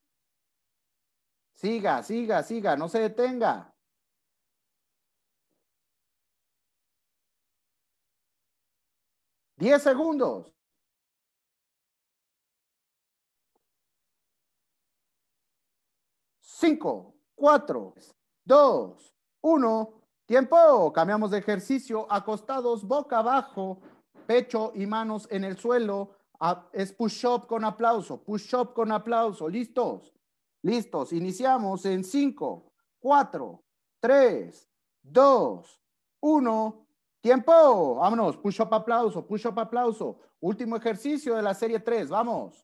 Siga, siga, siga, no se detenga. Diez segundos. Cinco, cuatro, dos, uno. Tiempo, cambiamos de ejercicio, acostados boca abajo, pecho y manos en el suelo. Es push-up con aplauso, push-up con aplauso. ¿Listos? Listos. Iniciamos en 5, 4, 3, 2, 1. Tiempo. Vámonos. Push-up aplauso, push-up aplauso. Último ejercicio de la serie 3. Vamos.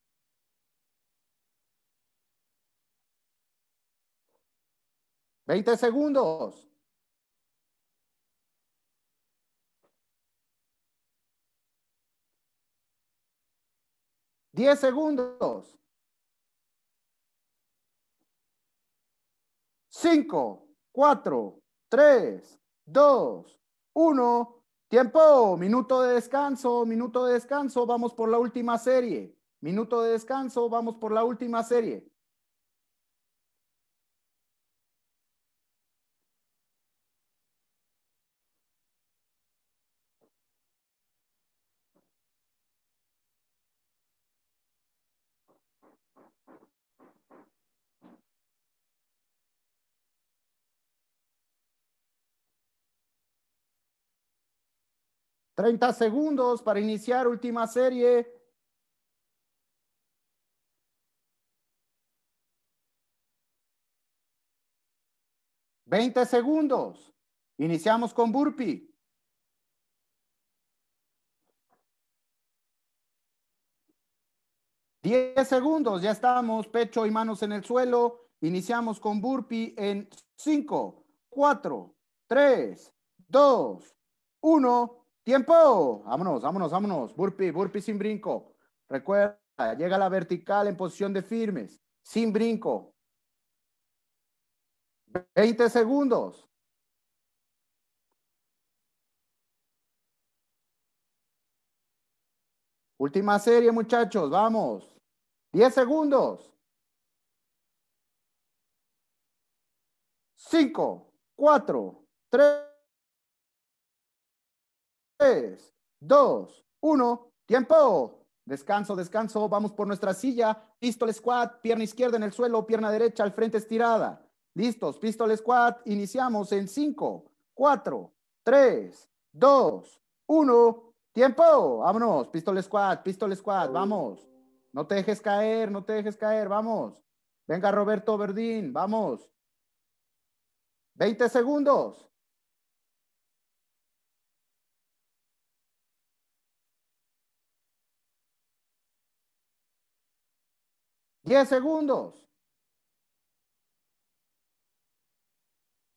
Veinte segundos. 10 segundos. 5, 4, 3, 2, 1. Tiempo, minuto de descanso, minuto de descanso, vamos por la última serie. Minuto de descanso, vamos por la última serie. 30 segundos para iniciar última serie. Veinte segundos. Iniciamos con burpee. 10 segundos. Ya estamos. Pecho y manos en el suelo. Iniciamos con burpee en cinco, cuatro, tres, dos, uno. Tiempo. Vámonos, vámonos, vámonos. Burpee, burpee sin brinco. Recuerda, llega a la vertical en posición de firmes, sin brinco. Veinte segundos. Última serie, muchachos, vamos. 10 segundos. 5, 4, 3. 3, 2, 1, tiempo. Descanso, descanso, vamos por nuestra silla. Pistol squat, pierna izquierda en el suelo, pierna derecha al frente estirada. Listos, pistol squat, iniciamos en cinco, cuatro, tres, dos, uno, tiempo. Vámonos, pistol squat, pistol squat, vamos. No te dejes caer, no te dejes caer, vamos. Venga Roberto Verdín, vamos. 20 segundos. 10 segundos.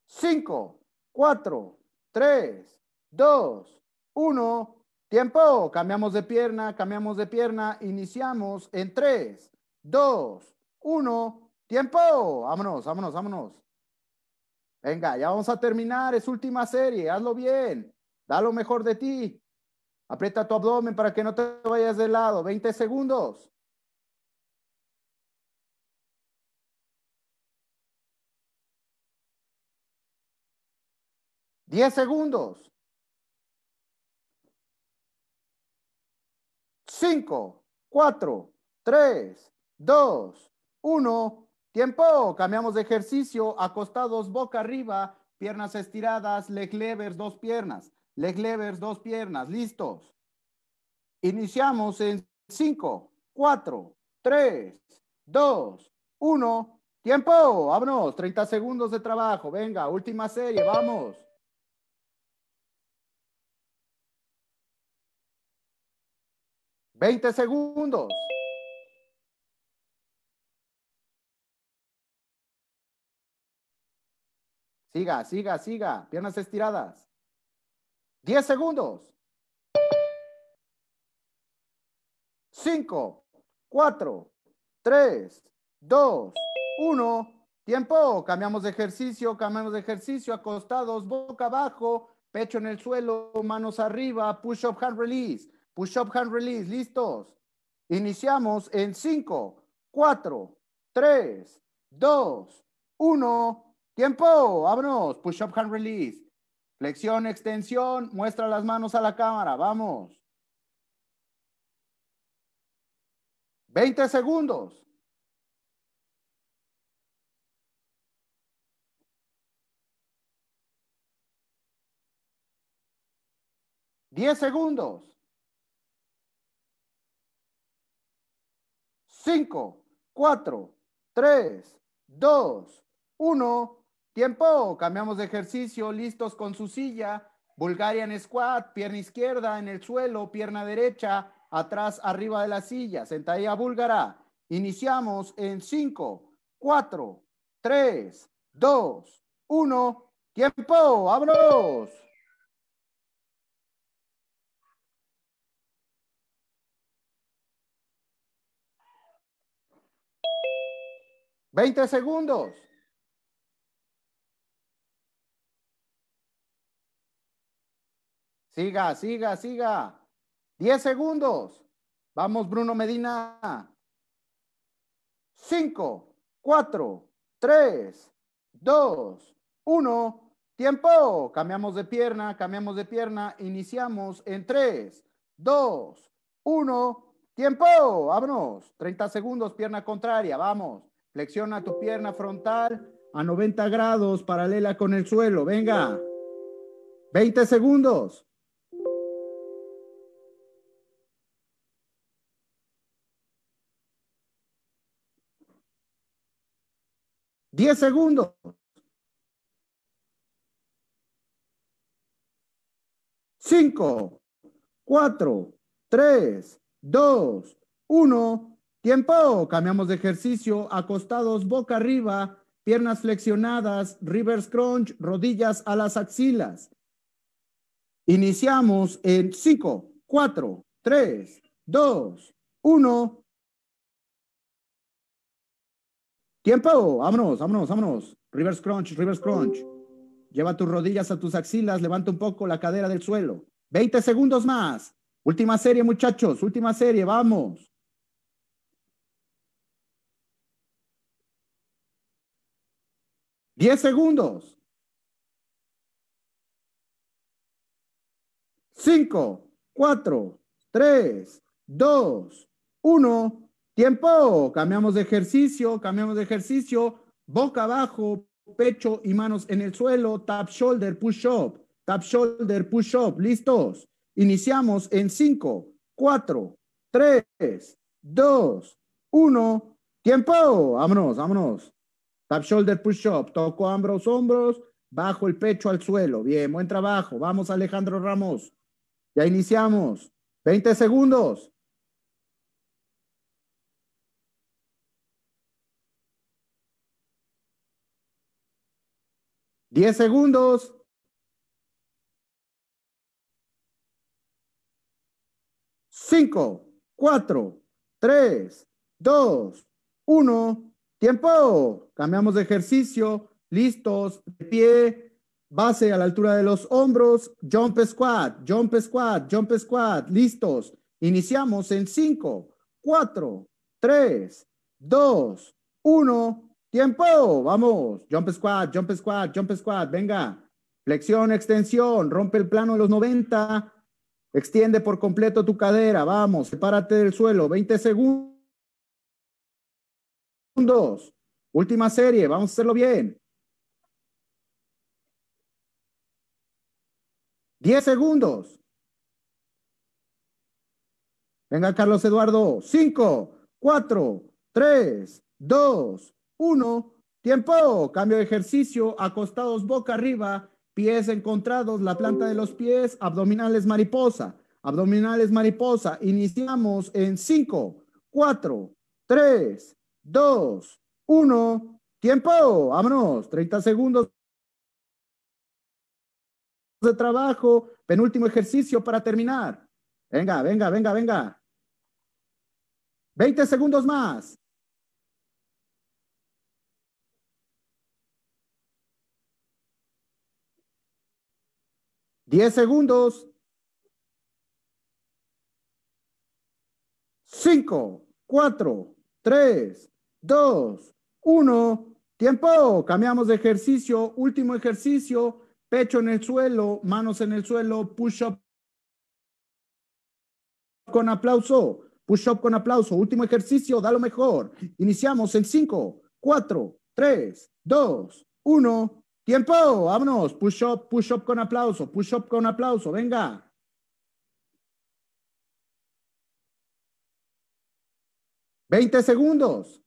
5, 4, 3, 2, 1. Tiempo. Cambiamos de pierna, cambiamos de pierna. Iniciamos en 3, 2, 1. Tiempo. Vámonos, vámonos, vámonos. Venga, ya vamos a terminar. Es última serie. Hazlo bien. Da lo mejor de ti. Aprieta tu abdomen para que no te vayas de lado. 20 segundos. 10 segundos. 5, 4, 3, 2, 1. Tiempo. Cambiamos de ejercicio. Acostados boca arriba, piernas estiradas, leg levers, dos piernas. Leg levers, dos piernas. Listos. Iniciamos en 5, 4, 3, 2, 1. Tiempo. Vámonos. 30 segundos de trabajo. Venga, última serie. Vamos. 20 segundos. Siga, siga, siga. Piernas estiradas. 10 segundos. 5, 4, 3, 2, 1. Tiempo. Cambiamos de ejercicio, cambiamos de ejercicio. Acostados, boca abajo, pecho en el suelo, manos arriba, push-up, hand release. Push-up hand release, listos. Iniciamos en 5, 4, 3, 2, 1. Tiempo, vámonos. Push-up hand release. Flexión, extensión, muestra las manos a la cámara, vamos. 20 segundos. 10 segundos. 5, 4, 3, 2, 1. Tiempo. Cambiamos de ejercicio. Listos con su silla. Bulgarian squat. Pierna izquierda en el suelo. Pierna derecha. Atrás, arriba de la silla. Sentadilla búlgara. Iniciamos en 5, 4, 3, 2, 1. Tiempo. Vámonos. 20 segundos. Siga, siga, siga. 10 segundos. Vamos, Bruno Medina. 5, 4, 3, 2, 1. Tiempo. Cambiamos de pierna, cambiamos de pierna. Iniciamos en 3, 2, 1. Tiempo. Vámonos. 30 segundos, pierna contraria. Vamos. Selecciona tu pierna frontal a 90 grados paralela con el suelo. Venga. 20 segundos. 10 segundos. 5, 4, 3, 2, 1. Tiempo, cambiamos de ejercicio, acostados boca arriba, piernas flexionadas, reverse crunch, rodillas a las axilas. Iniciamos en 5, 4, 3, 2, 1. Tiempo, vámonos, vámonos, vámonos. Reverse crunch, reverse crunch. Lleva tus rodillas a tus axilas, levanta un poco la cadera del suelo. 20 segundos más. Última serie, muchachos, última serie, vamos. 10 segundos. 5, 4, 3, 2, 1. Tiempo. Cambiamos de ejercicio, cambiamos de ejercicio. Boca abajo, pecho y manos en el suelo. Tap shoulder, push up. Tap shoulder, push up. Listos. Iniciamos en 5, 4, 3, 2, 1. Tiempo. Vámonos, vámonos. Tap shoulder, push up, toco ambos hombros, bajo el pecho al suelo. Bien, buen trabajo. Vamos, Alejandro Ramos. Ya iniciamos. 20 segundos. 10 segundos. 5, 4, 3, 2, 1. Tiempo, cambiamos de ejercicio, listos, de pie, base a la altura de los hombros, jump squat, jump squat, jump squat, listos. Iniciamos en 5, 4, 3, 2, 1, tiempo, vamos, jump squat, jump squat, jump squat, venga, flexión, extensión, rompe el plano de los 90, extiende por completo tu cadera, vamos, sepárate del suelo, 20 segundos segundos. Última serie, vamos a hacerlo bien. 10 segundos. Venga, Carlos Eduardo. 5, 4, 3, 2, 1. Tiempo. Cambio de ejercicio. Acostados boca arriba. Pies encontrados. La planta de los pies. Abdominales mariposa. Abdominales mariposa. Iniciamos en 5, 4, 3, dos, uno, tiempo, vámonos, treinta segundos de trabajo, penúltimo ejercicio para terminar. Venga, venga, venga, venga. Veinte segundos más. Diez segundos. Cinco, cuatro, tres, dos, uno, tiempo. Cambiamos de ejercicio. Último ejercicio. Pecho en el suelo, manos en el suelo, push-up con aplauso. Push-up con aplauso. Último ejercicio, da lo mejor. Iniciamos en cinco, cuatro, tres, dos, uno, Tiempo, vámonos. Push-up, push-up con aplauso, push-up con aplauso. Venga. Veinte segundos.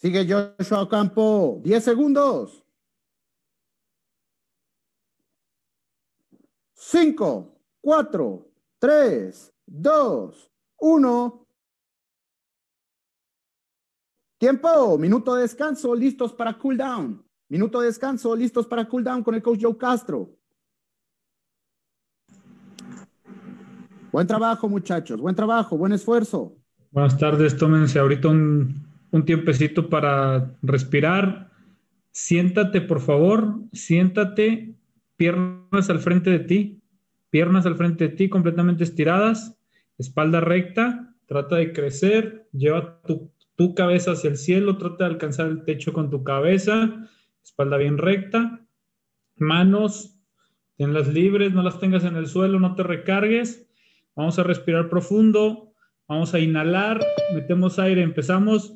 Sigue Joshua Campo, 10 segundos. Cinco, cuatro, 3, 2, 1. Tiempo. Minuto de descanso. Listos para cool down. Minuto de descanso. Listos para cool down con el coach Joe Castro. Buen trabajo, muchachos. Buen trabajo. Buen esfuerzo. Buenas tardes. Tómense ahorita un un tiempecito para respirar. Siéntate, por favor, siéntate, piernas al frente de ti, piernas al frente de ti completamente estiradas, espalda recta, trata de crecer, lleva tu, tu cabeza hacia el cielo, trata de alcanzar el techo con tu cabeza, espalda bien recta, manos, tenlas libres, no las tengas en el suelo, no te recargues. Vamos a respirar profundo, Vamos a inhalar, metemos aire, empezamos.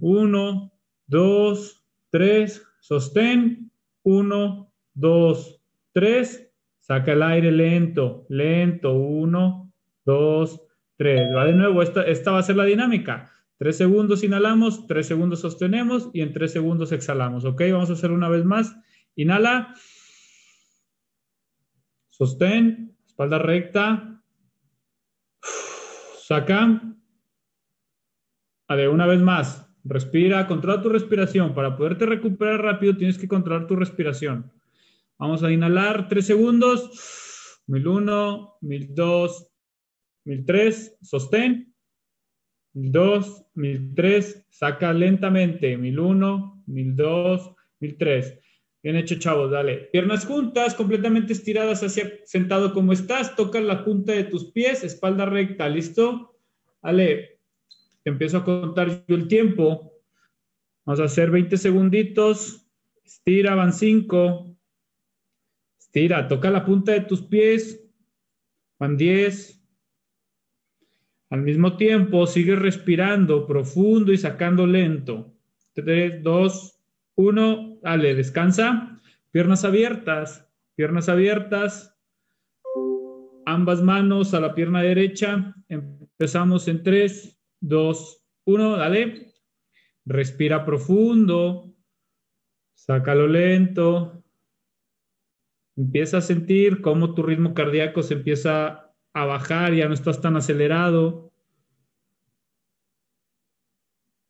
Uno, dos, tres, sostén. Uno, dos, tres. Saca el aire lento, lento. Uno, dos, tres. Va de nuevo, esta, va a ser la dinámica. Tres segundos inhalamos, tres segundos sostenemos y en tres segundos exhalamos. Ok, vamos a hacer una vez más. Inhala. Sostén, espalda recta. Saca. A ver, una vez más. Respira, controla tu respiración. Para poderte recuperar rápido tienes que controlar tu respiración. Vamos a inhalar tres segundos. mil mil uno, dos, mil tres, Sostén. mil tres, Saca lentamente. mil mil uno, dos, mil tres. Bien hecho, chavos, dale. Piernas juntas, completamente estiradas hacia sentado como estás. Toca la punta de tus pies, espalda recta, ¿listo? dale, empiezo a contar yo el tiempo. Vamos a hacer 20 segunditos. Estira, van 5. Estira, toca la punta de tus pies. Van 10. Al mismo tiempo, sigue respirando profundo y sacando lento. 3, 2, 1. Dale, descansa. Piernas abiertas, piernas abiertas. Ambas manos a la pierna derecha. Empezamos en 3, 2, 1. Dale. Respira profundo. Sácalo lento. Empieza a sentir cómo tu ritmo cardíaco se empieza a bajar, ya no estás tan acelerado.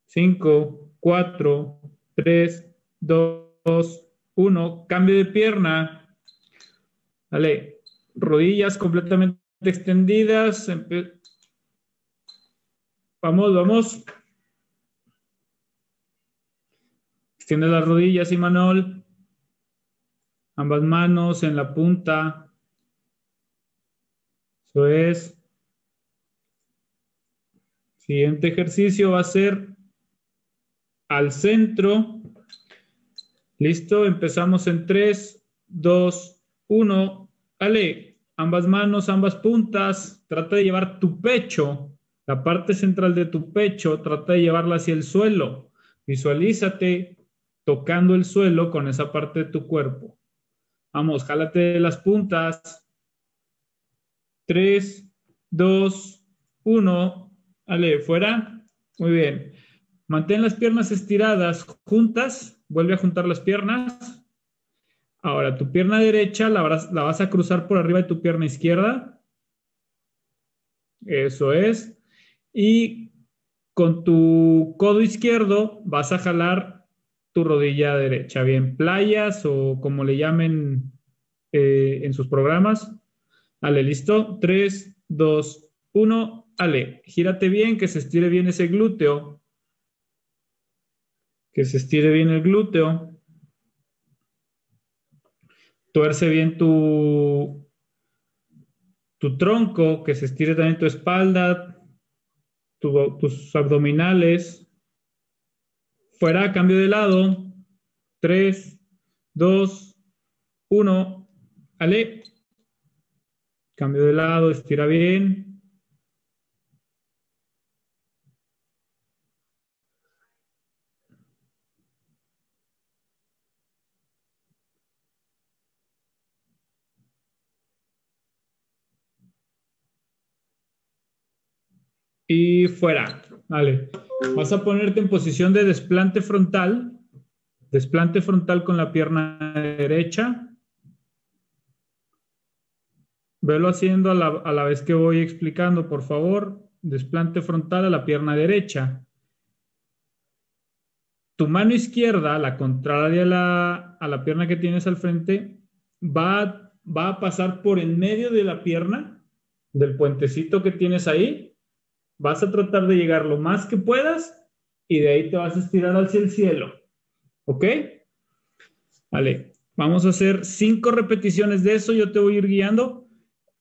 5, 4, 3, dos, uno, cambio de pierna. Vale, rodillas completamente extendidas. vamos, vamos. Extiende las rodillas, Imanol. Ambas manos en la punta. Eso es. Siguiente ejercicio va a ser al centro Listo, empezamos en 3, 2, 1. Ale, ambas manos, ambas puntas. Trata de llevar tu pecho, la parte central de tu pecho, trata de llevarla hacia el suelo. Visualízate tocando el suelo con esa parte de tu cuerpo. Vamos, jálate las puntas. 3, 2, 1. Ale, fuera. Muy bien. Mantén las piernas estiradas juntas vuelve a juntar las piernas. Ahora, tu pierna derecha la vas, a cruzar por arriba de tu pierna izquierda. Eso es. Y con tu codo izquierdo vas a jalar tu rodilla derecha, bien playas o como le llamen eh, en sus programas. Ale, listo. 3, 2, 1. Ale, gírate bien, que se estire bien ese glúteo que se estire bien el glúteo. Tuerce bien tu, tu tronco, que se estire también tu espalda, tus abdominales. Fuera, cambio de lado. Tres... Dos... Uno... Ale. Cambio de lado, estira bien. y fuera. Vale. Vas a ponerte en posición de desplante frontal. Desplante frontal con la pierna derecha. Velo haciendo a la, vez que voy explicando, por favor. Desplante frontal a la pierna derecha. Tu mano izquierda, la contraria a la, a la pierna que tienes al frente, va, va a pasar por en medio de la pierna, del puentecito que tienes ahí, Vas a tratar de llegar lo más que puedas y de ahí te vas a estirar hacia el cielo. ¿Ok? Vale, vamos a hacer cinco repeticiones de eso. Yo te voy a ir guiando.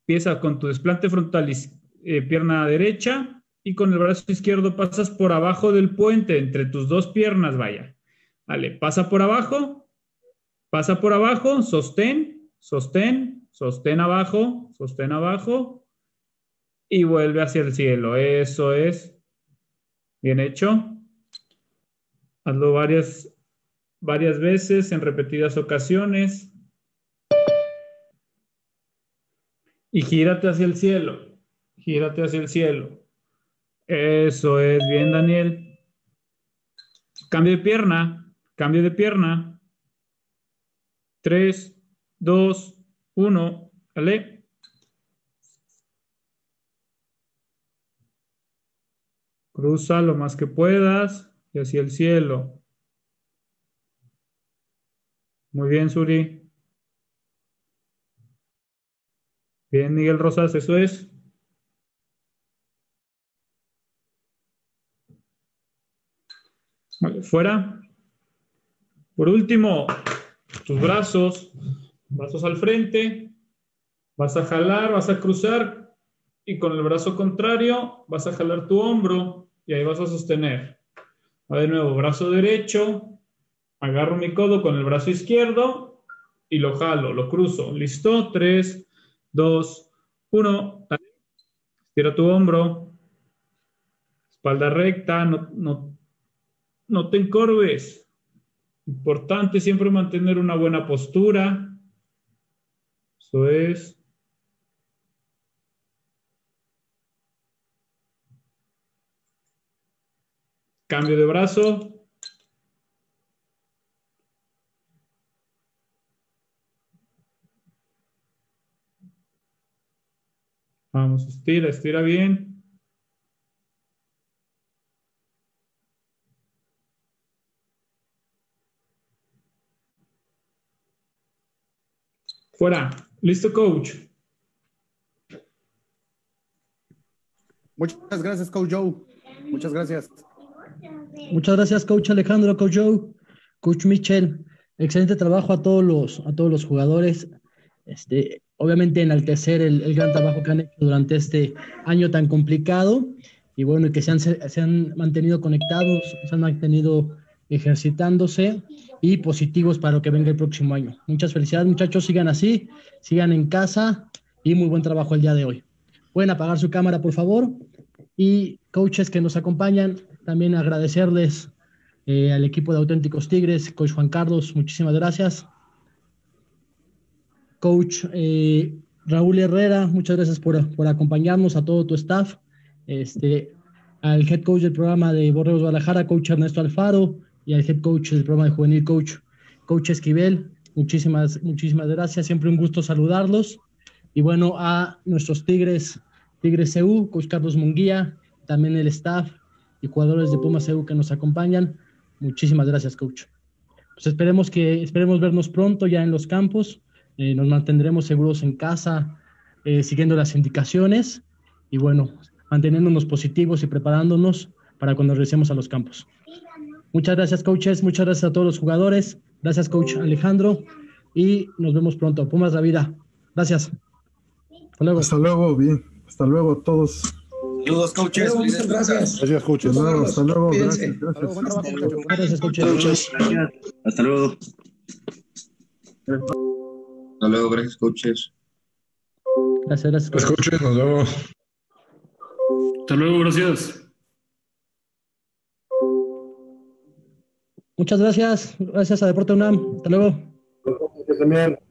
Empieza con tu desplante frontal, eh, pierna derecha y con el brazo izquierdo pasas por abajo del puente, entre tus dos piernas, vaya. Vale, pasa por abajo, pasa por abajo, sostén, sostén, sostén abajo, sostén abajo, y vuelve hacia el cielo. Eso es. Bien hecho. Hazlo varias, varias veces, en repetidas ocasiones. Y gírate hacia el cielo. Gírate hacia el cielo. Eso es. Bien, Daniel. Cambio de pierna. Cambio de pierna. Tres, dos, uno. ¿Vale? Cruza lo más que puedas y hacia el cielo. Muy bien, Suri. Bien, Miguel Rosas, eso es. fuera. Por último, tus brazos, brazos al frente, vas a jalar, vas a cruzar y con el brazo contrario vas a jalar tu hombro y ahí vas a sostener. Va de nuevo, brazo derecho, agarro mi codo con el brazo izquierdo y lo jalo, lo cruzo. ¿Listo? Tres, 2, 1. Estira tu hombro. Espalda recta, no, no, no te encorves. Importante siempre mantener una buena postura. Eso es. Cambio de brazo. Vamos, estira, estira bien. Fuera. Listo, coach. Muchas gracias, coach Joe. Muchas gracias. Muchas gracias, coach Alejandro, coach Joe, coach Michel. Excelente trabajo a todos los, a todos los jugadores. Este, obviamente enaltecer el, el gran trabajo que han hecho durante este año tan complicado y bueno, que se han, se han mantenido conectados, se han mantenido ejercitándose y positivos para lo que venga el próximo año. Muchas felicidades, muchachos. Sigan así, sigan en casa y muy buen trabajo el día de hoy. Pueden apagar su cámara, por favor. Y coaches que nos acompañan, también agradecerles eh, al equipo de Auténticos Tigres, coach Juan Carlos, muchísimas gracias. Coach eh, Raúl Herrera, muchas gracias por, acompañarnos, a todo tu staff, este, al head coach del programa de Borreos Guadalajara, coach Ernesto Alfaro, y al head coach del programa de Juvenil Coach, coach Esquivel. Muchísimas, muchísimas gracias, siempre un gusto saludarlos. Y bueno, a nuestros Tigres, Tigres CU, coach Carlos Munguía, también el staff, y jugadores de Pumas EU que nos acompañan. Muchísimas gracias, coach. Pues esperemos que esperemos vernos pronto ya en los campos. Eh, nos mantendremos seguros en casa, eh, siguiendo las indicaciones y bueno, manteniéndonos positivos y preparándonos para cuando regresemos a los campos. Muchas gracias, coaches. Muchas gracias a todos los jugadores. Gracias, coach Alejandro. Y nos vemos pronto. Pumas la vida. Gracias. Hasta luego. Hasta luego, bien. Hasta luego todos. Saludos, coaches. muchas gracias. Gracias, coaches. Hasta luego. Gracias. Gracias, coaches. Hasta luego. Hasta luego, gracias, coaches. Gracias, gracias. Los coaches, nos vemos. Hasta luego, gracias. Muchas gracias. Gracias a Deporte UNAM. Hasta luego. Gracias